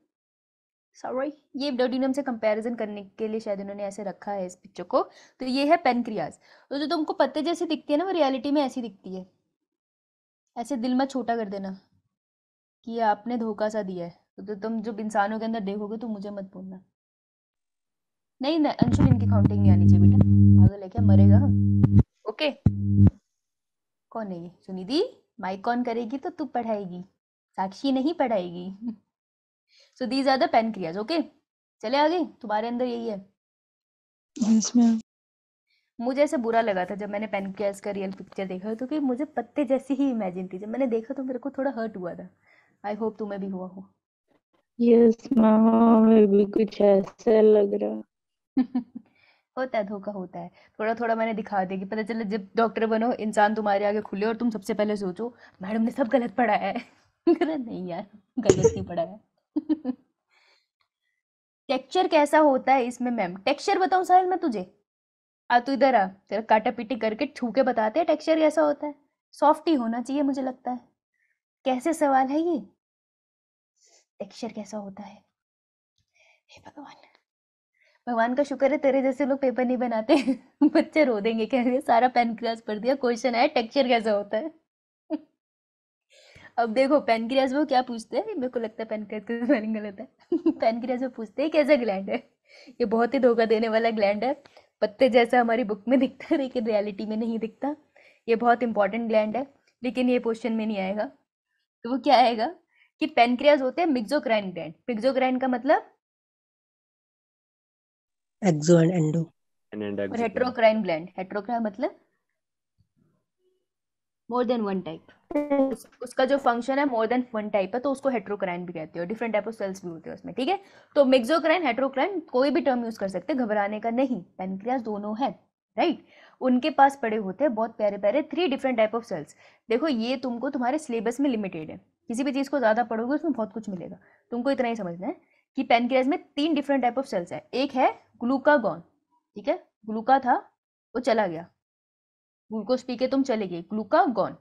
सॉरी ये डोडिनम से कंपैरिजन करने के लिए शायद उन्होंने ऐसे रखा है इस पिक्चर को तो ये है पेनक्रियाज तो जो तुमको पत्ते जैसी दिखती है ना वो रियलिटी में ऐसी दिखती है ऐसे दिल में छोटा कर देना कि आपने धोखा सा दिया है तो, तो तुम जब इंसानों के अंदर देखोगे तो मुझे मत बोलना नहीं ना अंशुल इनकी काउंटिंग नहीं आनी चाहिए बेटा पागल लेके मरेगा ओके कौन है ये सुनिधि माइक कौन करेगी तो तू पढ़ाएगी साक्षी नहीं पढ़ाएगी *laughs* so these are the pancreas okay चले आगे तुम्हारे अंदर यही है yes, मुझे ऐसे बुरा लगा था जब मैंने पेनक्रियाज का रियल पिक्चर देखा तो कि मुझे पत्ते जैसी ही इमेजिन थी जब मैंने देखा तो मेरे को थोड़ा हर्ट हुआ था आई होप तुम्हें भी हुआ हो यस yes, भी कुछ ऐसा लग रहा *laughs* होता है धोखा होता है थोड़ा थोड़ा मैंने दिखा दिया कि पता चले जब डॉक्टर बनो इंसान तुम्हारे आगे खुले और तुम सबसे पहले सोचो मैडम ने सब गलत पढ़ाया है *laughs* नहीं यार गलत नहीं पढ़ाया टेक्चर कैसा होता है इसमें मैम टेक्सचर बताऊं साहिल मैं तुझे आ तू इधर आ तेरा काटा पिटी करके छूके बताते हैं टेक्सचर कैसा होता है सॉफ्ट ही होना चाहिए मुझे लगता है कैसे सवाल है ये टेक्सचर कैसा होता है हे भगवान भगवान का शुक्र है तेरे जैसे लोग पेपर नहीं बनाते *laughs* बच्चे रो देंगे कह रहे सारा पेन क्रॉस पढ़ दिया क्वेश्चन है टेक्सचर कैसा होता है अब देखो पेनक्रियाज वो क्या पूछते हैं मेरे को लगता है पेनक्रियाज का स्पेलिंग तो गलत है पेनक्रियाज *laughs* वो पूछते हैं कैसा ग्लैंड है ये बहुत ही धोखा देने वाला ग्लैंड है पत्ते जैसा हमारी बुक में दिखता है लेकिन रियलिटी में नहीं दिखता ये बहुत इंपॉर्टेंट ग्लैंड है लेकिन ये क्वेश्चन में नहीं आएगा तो वो क्या आएगा कि पेनक्रियाज होते हैं मिक्सोक्राइन ग्लैंड मिक्सोक्राइन का मतलब exo and endo and heterocrine gland heterocrine मतलब मोर देन वन टाइप उसका जो फंक्शन है मोर देन वन टाइप है तो उसको हेट्रोक्राइन भी कहते हो डिफरेंट टाइप ऑफ सेल्स भी होते हैं उसमें ठीक है तो मिक्सोक्राइन हेट्रोक्राइन कोई भी टर्म यूज कर सकते घबराने का नहीं पेनक्रियाज दोनों है राइट right? उनके पास पड़े होते हैं बहुत प्यारे प्यारे three different type of cells देखो ये तुमको तुम्हारे सिलेबस में लिमिटेड है किसी भी चीज़ को ज़्यादा पढ़ोगे उसमें बहुत कुछ मिलेगा तुमको इतना ही समझना है कि पेनक्रियाज में तीन डिफरेंट टाइप ऑफ सेल्स है एक है ग्लूकागॉन ठीक है ग्लूका था वो चला गया ग्लूकोज पी के तुम चले गए ग्लूका गॉन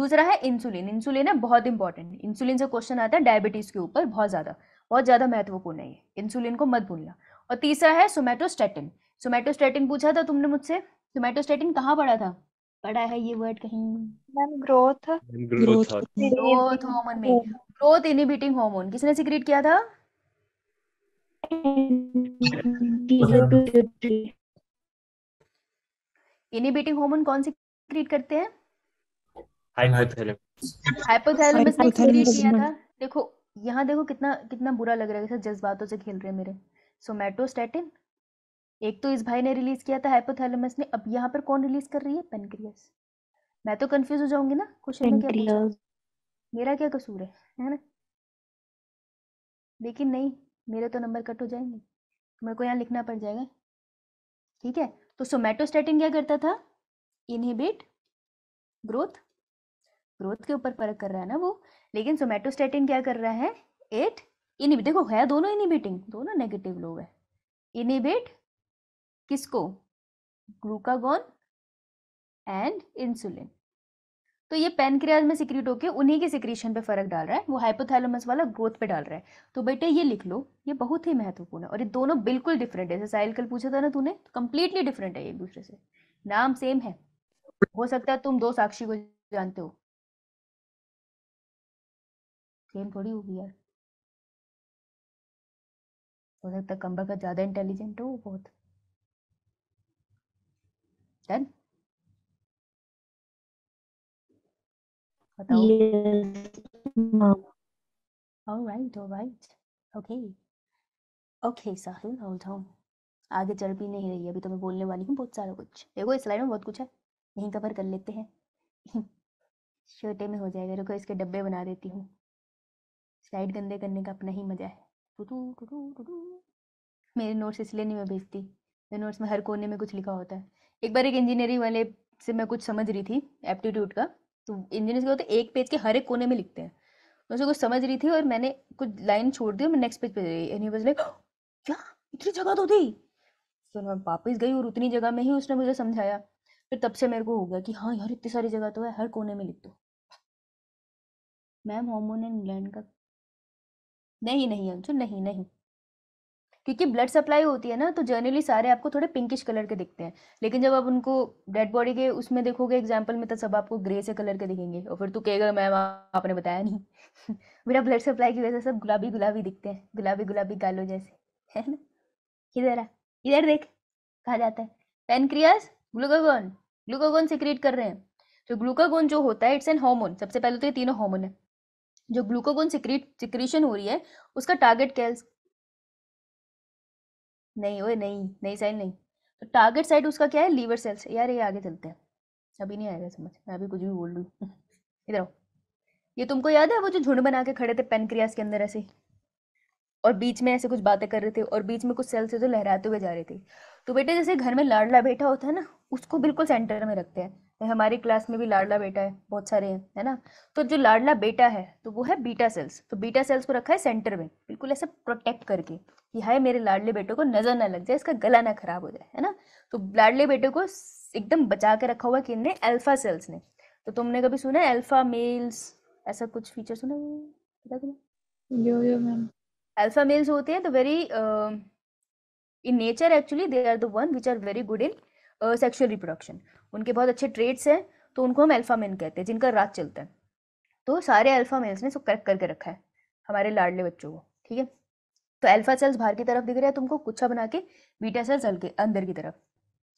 दूसरा है इंसुलिन इंसुलिन है बहुत इंपॉर्टेंट इंसुलिन से क्वेश्चन आता है डायबिटीज के ऊपर बहुत ज्यादा बहुत ज्यादा महत्वपूर्ण है इंसुलिन को मत भूलना और तीसरा है सोमेटोस्टेटिन सोमेटोस्टेटिन पूछा था तुमने मुझसे सोमेटोस्टेटिन कहाँ पढ़ा था पढ़ा है ये वर्ड कहीं ma'am growth growth growth hormone में ग्रोथ इनिबिटिंग हार्मोन किसने सीक्रेट किया था इनिबिटिंग हार्मोन कौन से क्रिएट करते हैं हाइपोथैलेमस ने क्रिएट किया था देखो यहाँ देखो कितना कितना बुरा लग रहा है जज्बातों से खेल रहे मेरे सोमेटोस्टेटिन एक तो इस भाई ने रिलीज किया था हाइपोथैलेमस ने अब यहाँ पर कौन रिलीज कर रही है पेनक्रियास मैं तो कंफ्यूज हो जाऊंगी ना क्वेश्चन में क्या मेरा क्या कसूर है है ना लेकिन नहीं मेरे तो नंबर कट हो जाएंगे मेरे को यहाँ लिखना पड़ जाएगा ठीक है तो सोमेटोस्टेटिन क्या करता था इनहिबिट ग्रोथ ग्रोथ के ऊपर फर्क कर रहा है ना वो लेकिन सोमेटोस्टेटिन क्या कर रहा है एट इनहिबिट देखो है दोनों इनहिबिटिंग दोनों नेगेटिव लोग है इनहिबिट किसको ग्लूकागोन एंड इंसुलिन तो ये पेनक्रियाज में सिक्रीट होकर उन्हीं के सिक्रीशन पे फर्क डाल रहा है वो हाइपोथैलोमस वाला ग्रोथ पे डाल रहा है तो बेटे ये लिख लो ये बहुत ही महत्वपूर्ण है और ये दोनों बिल्कुल डिफरेंट है जैसे साइल कल पूछा था ना तूने तो कम्प्लीटली डिफरेंट है एक दूसरे से नाम सेम है हो सकता है तुम दो साक्षी को जानते हो सेम थोड़ी होगी यार हो सकता है कंबा का ज्यादा इंटेलिजेंट हो बहुत डन बताओ all right all right okay okay Sahil hold on आगे चल भी नहीं रही अभी तो मैं बोलने वाली हूँ बहुत सारा कुछ देखो इस लाइन में बहुत कुछ है यहीं कवर कर लेते हैं छोटे *laughs* में हो जाएगा रुको इसके डब्बे बना देती हूँ स्लाइड गंदे करने का अपना ही मजा है टुटू टुटू टुटू मेरे नोट्स इसलिए नहीं मैं भेजती मेरे नोट्स में हर कोने में कुछ लिखा होता है एक बार एक इंजीनियरिंग वाले से मैं कुछ समझ रही थी एप्टीट्यूड का तो इंजीनियर्स क्या होता है एक पेज के हर एक कोने में लिखते हैं मैं उसे कुछ समझ रही थी और मैंने कुछ लाइन छोड़ दी और मैं नेक्स्ट पेज पे गई एनी ही लाइक क्या इतनी जगह तो थी तो मैं वापस गई और उतनी जगह में ही उसने मुझे समझाया फिर तब से मेरे को हो गया कि हाँ यार इतनी सारी जगह तो है हर कोने में लिख दो मैम होमोन एंड लैंड का नहीं नहीं अंशु नहीं नहीं क्योंकि ब्लड सप्लाई होती है ना तो जनरली सारे आपको थोड़े पिंकिश कलर के दिखते हैं लेकिन जब आप उनको डेड बॉडी के उसमें देखोगे एग्जाम्पल में तो सब आपको ग्रे से कलर के दिखेंगे और फिर तू कहेगा मैम आपने बताया नहीं *laughs* मेरा ब्लड सप्लाई की वजह से सब गुलाबी गुलाबी दिखते हैं गुलाबी गुलाबी गालो जैसे है ना इधर आ इधर देख कहा जाता है पेनक्रियास ग्लूकागोन ग्लूकागोन सिक्रिएट कर रहे हैं तो ग्लूकागोन जो होता है इट्स एन हार्मोन सबसे पहले तो ये तीनों हार्मोन है जो ग्लूकागोन सिक्रीट सिक्रीशन हो रही है उसका टारगेट नहीं ओए नहीं नहीं साइड नहीं तो टारगेट साइड उसका क्या है लीवर सेल्स यार ये आगे चलते हैं अभी नहीं आएगा समझ मैं अभी कुछ भी बोल रही हूँ *laughs* इधर आओ ये तुमको याद है वो जो झुंड बना के खड़े थे पेनक्रियास के अंदर ऐसे और बीच में ऐसे कुछ बातें कर रहे थे और बीच में कुछ सेल्स जो लहराते हुए जा रहे थे तो बेटे जैसे घर में लाडला बैठा होता है ना उसको बिल्कुल सेंटर में रखते हैं हमारी क्लास में भी लाडला बेटा है बहुत सारे हैं है ना तो जो लाडला बेटा है तो वो है बीटा सेल्स तो बीटा सेल्स को रखा है सेंटर में बिल्कुल ऐसे प्रोटेक्ट करके कि हाय मेरे लाडले बेटे को नज़र ना लग जाए इसका गला ना खराब हो जाए है ना तो लाडले बेटे को एकदम बचा के रखा हुआ कि ने अल्फ़ा सेल्स ने तो तुमने कभी सुना है अल्फ़ा मेल्स ऐसा कुछ फीचर सुना मैम अल्फ़ा मेल्स होते हैं तो very in nature actually they are the one which are very good in sexual reproduction उनके बहुत अच्छे ट्रेड्स हैं तो उनको हम अल्फ़ा मेन कहते हैं जिनका रात चलता है तो सारे अल्फ़ा मेल्स ने इसको करेक्ट करके रखा है हमारे लाडले बच्चों को ठीक है तो अल्फ़ा सेल्स बाहर की तरफ दिख रहा है तुमको कुछ बना के बीटा सेल्स हल्के अंदर की तरफ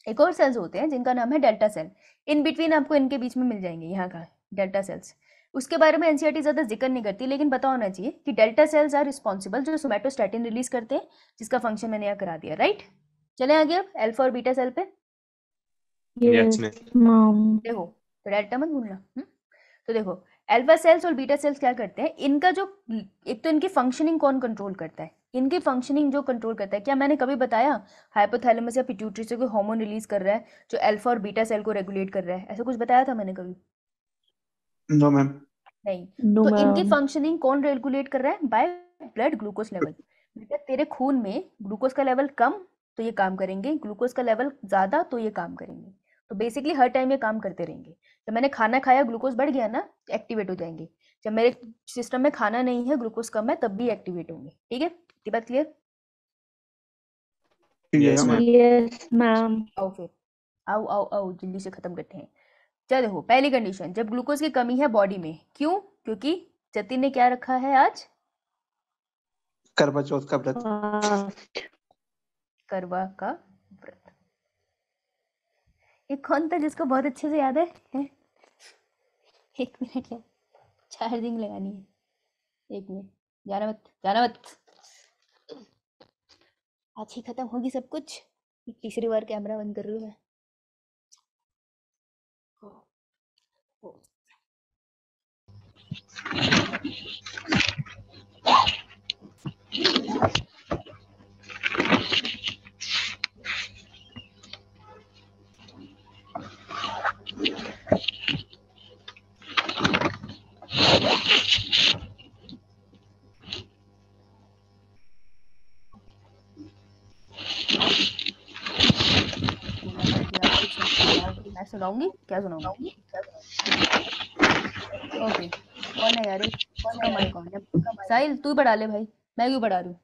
एक और सेल्स होते हैं जिनका नाम है डेल्टा सेल इन बिटवीन आपको इनके बीच में मिल जाएंगे यहाँ का डेल्टा सेल्स उसके बारे में एनसीईआरटी ज़्यादा जिक्र नहीं करती लेकिन बता होना चाहिए कि डेल्टा सेल्स आर रिस्पॉन्सिबल जो सोमेटोस्टैटिन रिलीज करते हैं जिसका फंक्शन मैंने यहाँ करा दिया राइट चले आगे अब एल्फा और बीटा सेल पे देखो थोड़ा मत भूलना हम्म? तो देखो अल्फा सेल्स और बीटा सेल्स क्या करते हैं इनका जो एक तो इनकी फंक्शनिंग कौन कंट्रोल करता है इनकी फंक्शनिंग जो कंट्रोल करता है क्या मैंने कभी बताया हाइपोथैलेमस या पिट्यूटरी से कोई हार्मोन रिलीज कर रहा है जो अल्फा और बीटा सेल को रेगुलेट कर रहा है ऐसा कुछ बताया था मैंने कभी नो मैम नहीं no, तो इनकी फंक्शनिंग कौन रेगुलेट कर रहा है बाय ब्लड ग्लूकोज लेवल बेटा तेरे खून में ग्लूकोज का लेवल कम तो ये काम करेंगे ग्लूकोज का लेवल ज्यादा तो ये काम करेंगे तो बेसिकली हर टाइम ये काम करते रहेंगे जब मैंने खाना खाया ग्लूकोज बढ़ गया ना तो एक्टिवेट हो जाएंगे जब मेरे सिस्टम में खाना नहीं है ग्लूकोज कम है तब भी एक्टिवेट होंगे ठीक है ये बात क्लियर यस आओ आओ आओ जल्दी से खत्म करते हैं चलो देखो पहली कंडीशन जब ग्लूकोज की कमी है बॉडी में क्यों क्योंकि जतिन ने क्या रखा है आज करवा चौथ का व्रत हाँ। करवा का ये कौन था जिसको बहुत अच्छे से याद है, है? एक मिनट यार चार्जिंग लगानी है एक मिनट जाना मत जाना मत आज ही खत्म होगी सब कुछ तीसरी बार कैमरा बंद कर रही हूँ मैं Thank you. मैं सुनाऊंगी क्या सुनाऊंगी ओके कौन है यार कौन है साहिल तू पढ़ा ले भाई मैं क्यों पढ़ा रही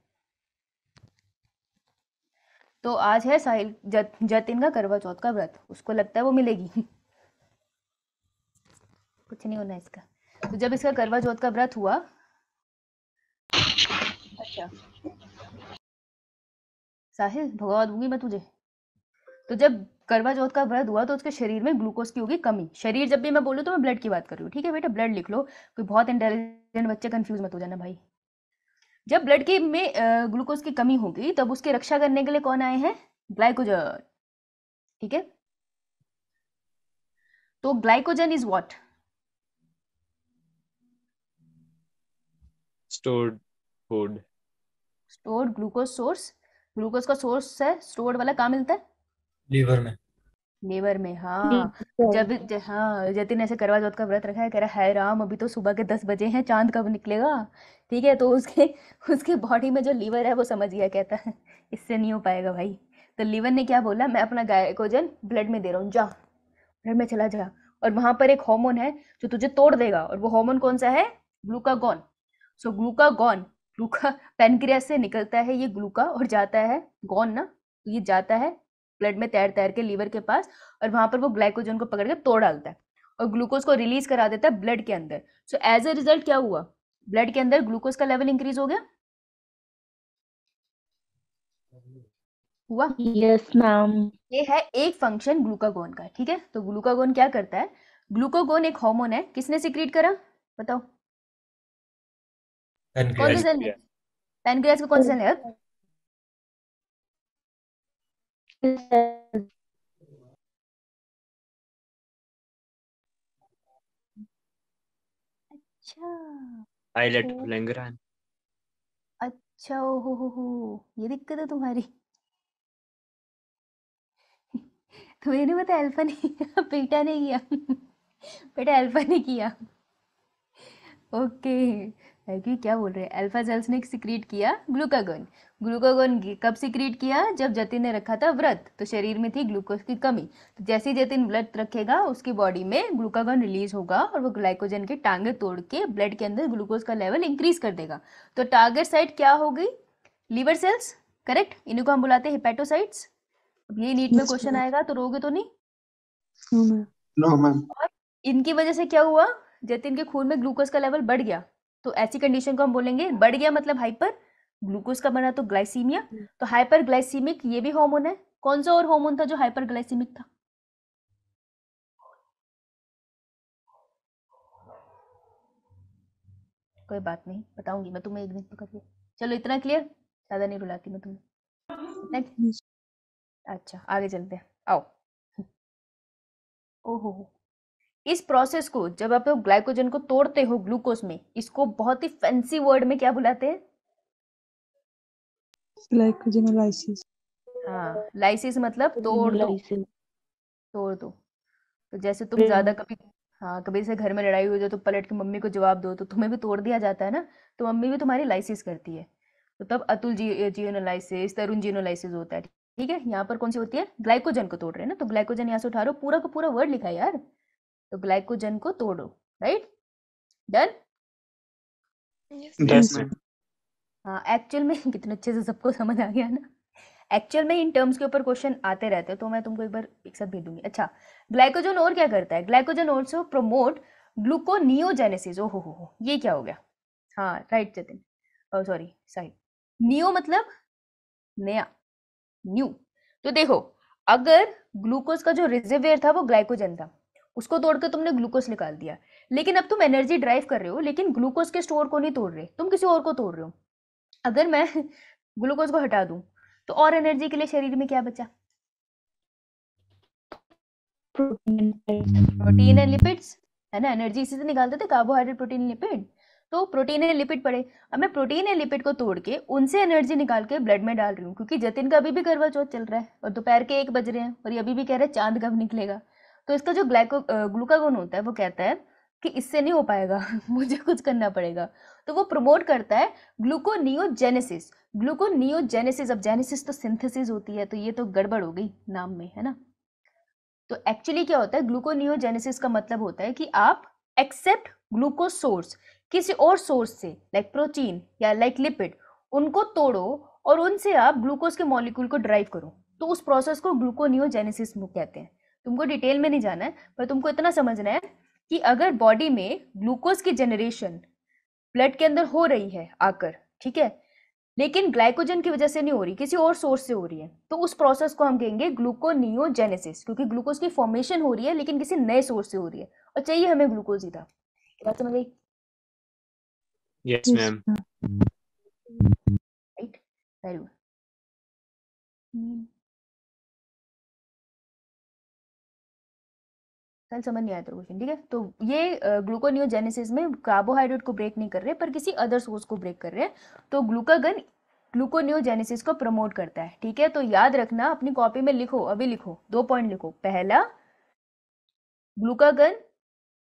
तो आज है साहिल जत जतिन का करवा चौथ का व्रत उसको लगता है वो मिलेगी कुछ नहीं होना इसका तो जब इसका करवा चौथ का व्रत हुआ अच्छा साहिल भगवा दूंगी मैं तुझे तो जब करवा चौथ का व्रत हुआ तो उसके शरीर में ग्लूकोज की होगी कमी शरीर जब भी मैं बोलूँ तो मैं ब्लड की बात कर रही हूँ ठीक है बेटा ब्लड लिख लो कोई बहुत इंटेलिजेंट बच्चे कंफ्यूज मत हो जाना भाई जब ब्लड की में ग्लूकोज की कमी होगी तब उसकी रक्षा करने के लिए कौन आए हैं ग्लाइकोजन ठीक है तो glycogen is what stored food stored glucose source glucose का सोर्स है स्टोर्ड वाला कहाँ मिलता है लीवर में लेबर में हाँ जब हाँ जतिन ऐसे करवा चौथ का व्रत रखा है कह रहा है राम अभी तो सुबह के दस बजे हैं चांद कब निकलेगा ठीक है तो उसके उसके बॉडी में जो लीवर है वो समझ गया कहता है इससे नहीं हो पाएगा भाई तो लीवर ने क्या बोला मैं अपना गायकोजन ब्लड में दे रहा हूँ जा ब्लड में चला जा और वहां पर एक हॉर्मोन है जो तुझे तोड़ देगा और वो हॉर्मोन कौन सा है ग्लूकागोन सो गॉन ग्लूका पेनक्रिया से निकलता है ये ग्लूका और जाता है गॉन ना तो ये जाता है ब्लड में तैर तैर के लीवर के पास और वहां पर वो ग्लाइकोजन को पकड़ के तोड़ डालता है और ग्लूकोज को रिलीज करा देता है ब्लड के अंदर सो एज अ रिजल्ट क्या हुआ ब्लड के अंदर ग्लूकोज का लेवल इंक्रीज हो गया हुआ यस मैम ये है एक फंक्शन ग्लूकागोन का ठीक है तो ग्लूकागोन क्या करता है ग्लूकागोन एक हार्मोन है किसने सिक्रीट करा बताओ कौन से का कौन सा अच्छा आइलेट तो अच्छा ओ हो हो हो ये दिक्कत है तुम्हारी तुम्हें नहीं पता अल्फा ने किया ने किया *laughs* बेटा अल्फा ने किया ओके कि क्या बोल रहे हैं अल्फा सेल्स ने सिक्रीट किया ग्लूकागोन ग्लूकागोन कब सिक्रीट किया जब जतिन ने रखा था व्रत तो शरीर में थी ग्लूकोज की कमी तो जैसे ही जतिन व्रत रखेगा उसकी बॉडी में ग्लूकागोन रिलीज होगा और वो ग्लाइकोजन के टांगे तोड़ के ब्लड के अंदर ग्लूकोज का लेवल इंक्रीज कर देगा तो टारगेट साइट क्या होगी लीवर सेल्स करेक्ट इन्हीं को हम बुलाते हैं हिपेटोसाइट्स ये नीट में क्वेश्चन आएगा तो रोगे तो नहीं नो मैम इनकी वजह से क्या हुआ जतिन के खून में ग्लूकोज का लेवल बढ़ गया तो ऐसी कंडीशन को हम बोलेंगे बढ़ गया मतलब हाइपर ग्लूकोज का बना तो ग्लाइसीमिया हम्म। तो हाइपर ग्लाइसीमिक ये भी हॉर्मोन है कौन सा और हॉर्मोन था जो हाइपर ग्लाइसीमिक था कोई बात नहीं बताऊंगी मैं तुम्हें एक दिन पकड़ करके चलो इतना क्लियर ज्यादा नहीं रुलाती मैं तुम्हें हम्म। अच्छा आगे चलते हैं आओ ओहो इस प्रोसेस को जब आप ग्लाइकोजन को तोड़ते हो ग्लूकोज में इसको बहुत ही फैंसी वर्ड में क्या बुलाते हैं लाइसिस हाँ लाइसिस मतलब तोड़ दो तोड़ दो तो जैसे तुम ज्यादा कभी हाँ कभी से घर में लड़ाई हुई तो पलट के मम्मी को जवाब दो तो तुम्हें भी तोड़ दिया जाता है ना तो मम्मी भी तुम्हारी लाइसिस करती है तो तब अतुल जी जियोनोलाइसिस तरुण जियोनोलाइसिस होता है ठीक है यहाँ पर कौन सी होती है ग्लाइकोजन को तोड़ रहे हैं ना तो ग्लाइकोजन यहाँ से उठा रहे हो पूरा का पूरा वर्ड लिखा है यार तो ग्लाइकोजन को तोड़ो राइट डन हाँ एक्चुअल में *laughs* कितने अच्छे से सबको समझ आ गया ना एक्चुअल में इन टर्म्स के ऊपर क्वेश्चन आते रहते हैं तो मैं तुमको एक बार एक साथ भेजूंगी अच्छा ग्लाइकोजन और क्या करता है ग्लाइकोजन ऑल्सो प्रोमोट ग्लूकोनियोजेनेसिस ओहो हो ये क्या हो गया हाँ right Jatin sorry side neo मतलब नया न्यू तो देखो अगर ग्लूकोज का जो रिजर्वेयर था वो ग्लाइकोजन था उसको तोड़कर तुमने ग्लूकोज निकाल दिया लेकिन अब तुम एनर्जी ड्राइव कर रहे हो लेकिन ग्लूकोज के स्टोर को नहीं तोड़ रहे तुम किसी और को तोड़ रहे हो अगर मैं *laughs* ग्लूकोज को हटा दूं तो और एनर्जी के लिए शरीर में क्या बचा प्रोटीन एंड लिपिड्स है ना एनर्जी इसी से निकालते थे कार्बोहाइड्रेट प्रोटीन लिपिड तो प्रोटीन एंड लिपिड पड़े अब मैं प्रोटीन एंड लिपिड को तोड़ के उनसे एनर्जी निकाल के ब्लड में डाल रही हूँ क्योंकि जतिन का अभी भी करवा चौथ चल रहा है और दोपहर के एक बज रहे हैं और ये अभी भी कह रहे हैं चांद कब निकलेगा तो इसका जो ग्लाइको ग्लूकागोन होता है वो कहता है कि इससे नहीं हो पाएगा *laughs* मुझे कुछ करना पड़ेगा तो वो प्रमोट करता है ग्लूकोनियोजेनेसिस ग्लूकोनियोजेनेसिस अब जेनेसिस तो सिंथेसिस होती है तो ये तो गड़बड़ हो गई नाम में है ना तो एक्चुअली क्या होता है ग्लूकोनियोजेनेसिस का मतलब होता है कि आप एक्सेप्ट ग्लूकोज सोर्स किसी और सोर्स से लाइक like प्रोटीन या लाइक like लिपिड उनको तोड़ो और उनसे आप ग्लूकोज के मॉलिक्यूल को ड्राइव करो तो उस प्रोसेस को ग्लूकोनियोजेनेसिस कहते हैं तुमको डिटेल में नहीं जाना है पर तुमको इतना समझना है कि अगर बॉडी में ग्लूकोज की जनरेशन ब्लड के अंदर हो रही है आकर ठीक है लेकिन ग्लाइकोजन की वजह से नहीं हो रही किसी और सोर्स से हो रही है तो उस प्रोसेस को हम कहेंगे ग्लूकोनियोजेनेसिस क्योंकि ग्लूकोज की फॉर्मेशन हो रही है लेकिन किसी नए सोर्स से हो रही है और चाहिए हमें ग्लूकोज ही था बात समझ गई yes ma'am right very good कल समझ नहीं आया तेरे क्वेश्चन ठीक है तो ये ग्लूकोनियोजेनेसिस में कार्बोहाइड्रेट को ब्रेक नहीं कर रहे पर किसी अदर सोर्स को ब्रेक कर रहे हैं तो ग्लूकागन ग्लूकोनियोजेनेसिस को प्रमोट करता है ठीक है तो याद रखना अपनी कॉपी में लिखो अभी लिखो दो पॉइंट लिखो पहला glucagon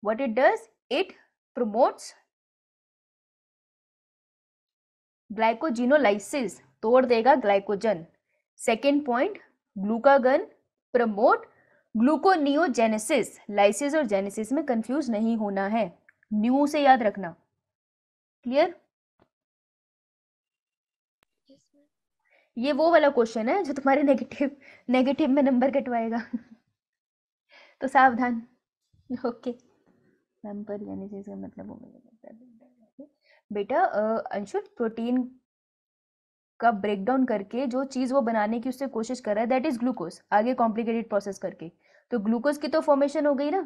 what it does it promotes glycogenolysis तोड़ देगा glycogen second point glucagon promote gluconeogenesis lysis और जेनेसिस में कंफ्यूज नहीं होना है न्यू से याद रखना क्लियर ये वो वाला क्वेश्चन है जो तुम्हारे नेगेटिव नेगेटिव में नंबर कटवाएगा तो सावधान ओके नंबर जेनेसिस का मतलब वो बेटा अंशु प्रोटीन का ब्रेकडाउन करके जो चीज़ वो बनाने की उससे कोशिश कर रहा है दैट इज़ ग्लूकोज आगे कॉम्प्लिकेटेड प्रोसेस करके तो ग्लूकोज की तो फॉर्मेशन हो गई ना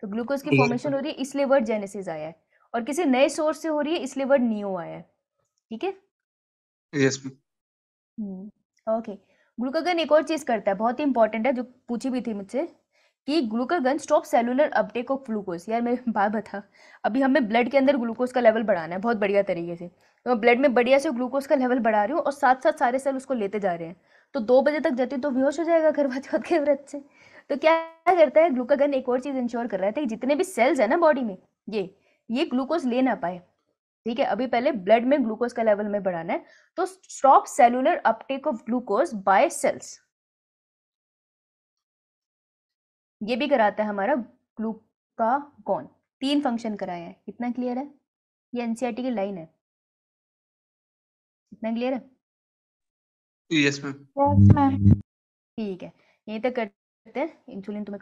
तो ग्लूकोज की फॉर्मेशन हो रही है इसलिए वर्ड जेनेसिस आया है और किसी नए सोर्स से हो रही है इसलिए वर्ड नियो आया है ठीक है यस ओके ग्लूकागन एक और चीज करता है बहुत ही इंपॉर्टेंट है जो पूछी भी थी मुझसे कि glucagon stop cellular uptake of glucose यार मैं बात बता अभी हमें ब्लड के अंदर ग्लूकोज का लेवल बढ़ाना है बहुत बढ़िया तरीके से तो मैं ब्लड में बढ़िया से ग्लूकोज का लेवल बढ़ा रही हूँ और साथ साथ सारे सेल उसको लेते जा रहे हैं तो दो बजे तक जाती तो बेहोश हो जाएगा घर बात *laughs* के व्रत से तो क्या करता है ग्लूकागन एक और चीज़ इंश्योर कर रहा था जितने भी सेल्स है ना बॉडी में ये ये ग्लूकोज ले ना पाए ठीक है अभी पहले ब्लड में ग्लूकोज का लेवल में बढ़ाना है तो stop cellular uptake of glucose by cells ये भी कराता है हमारा ग्लूकागॉन तीन फंक्शन कराया है कितना क्लियर है ये एनसीईआरटी e की लाइन है कितना क्लियर है यस मैम यस मैम ठीक है यहीं तक तो कर ಇನ್ಸುಲಿನ್ ತುಂಬ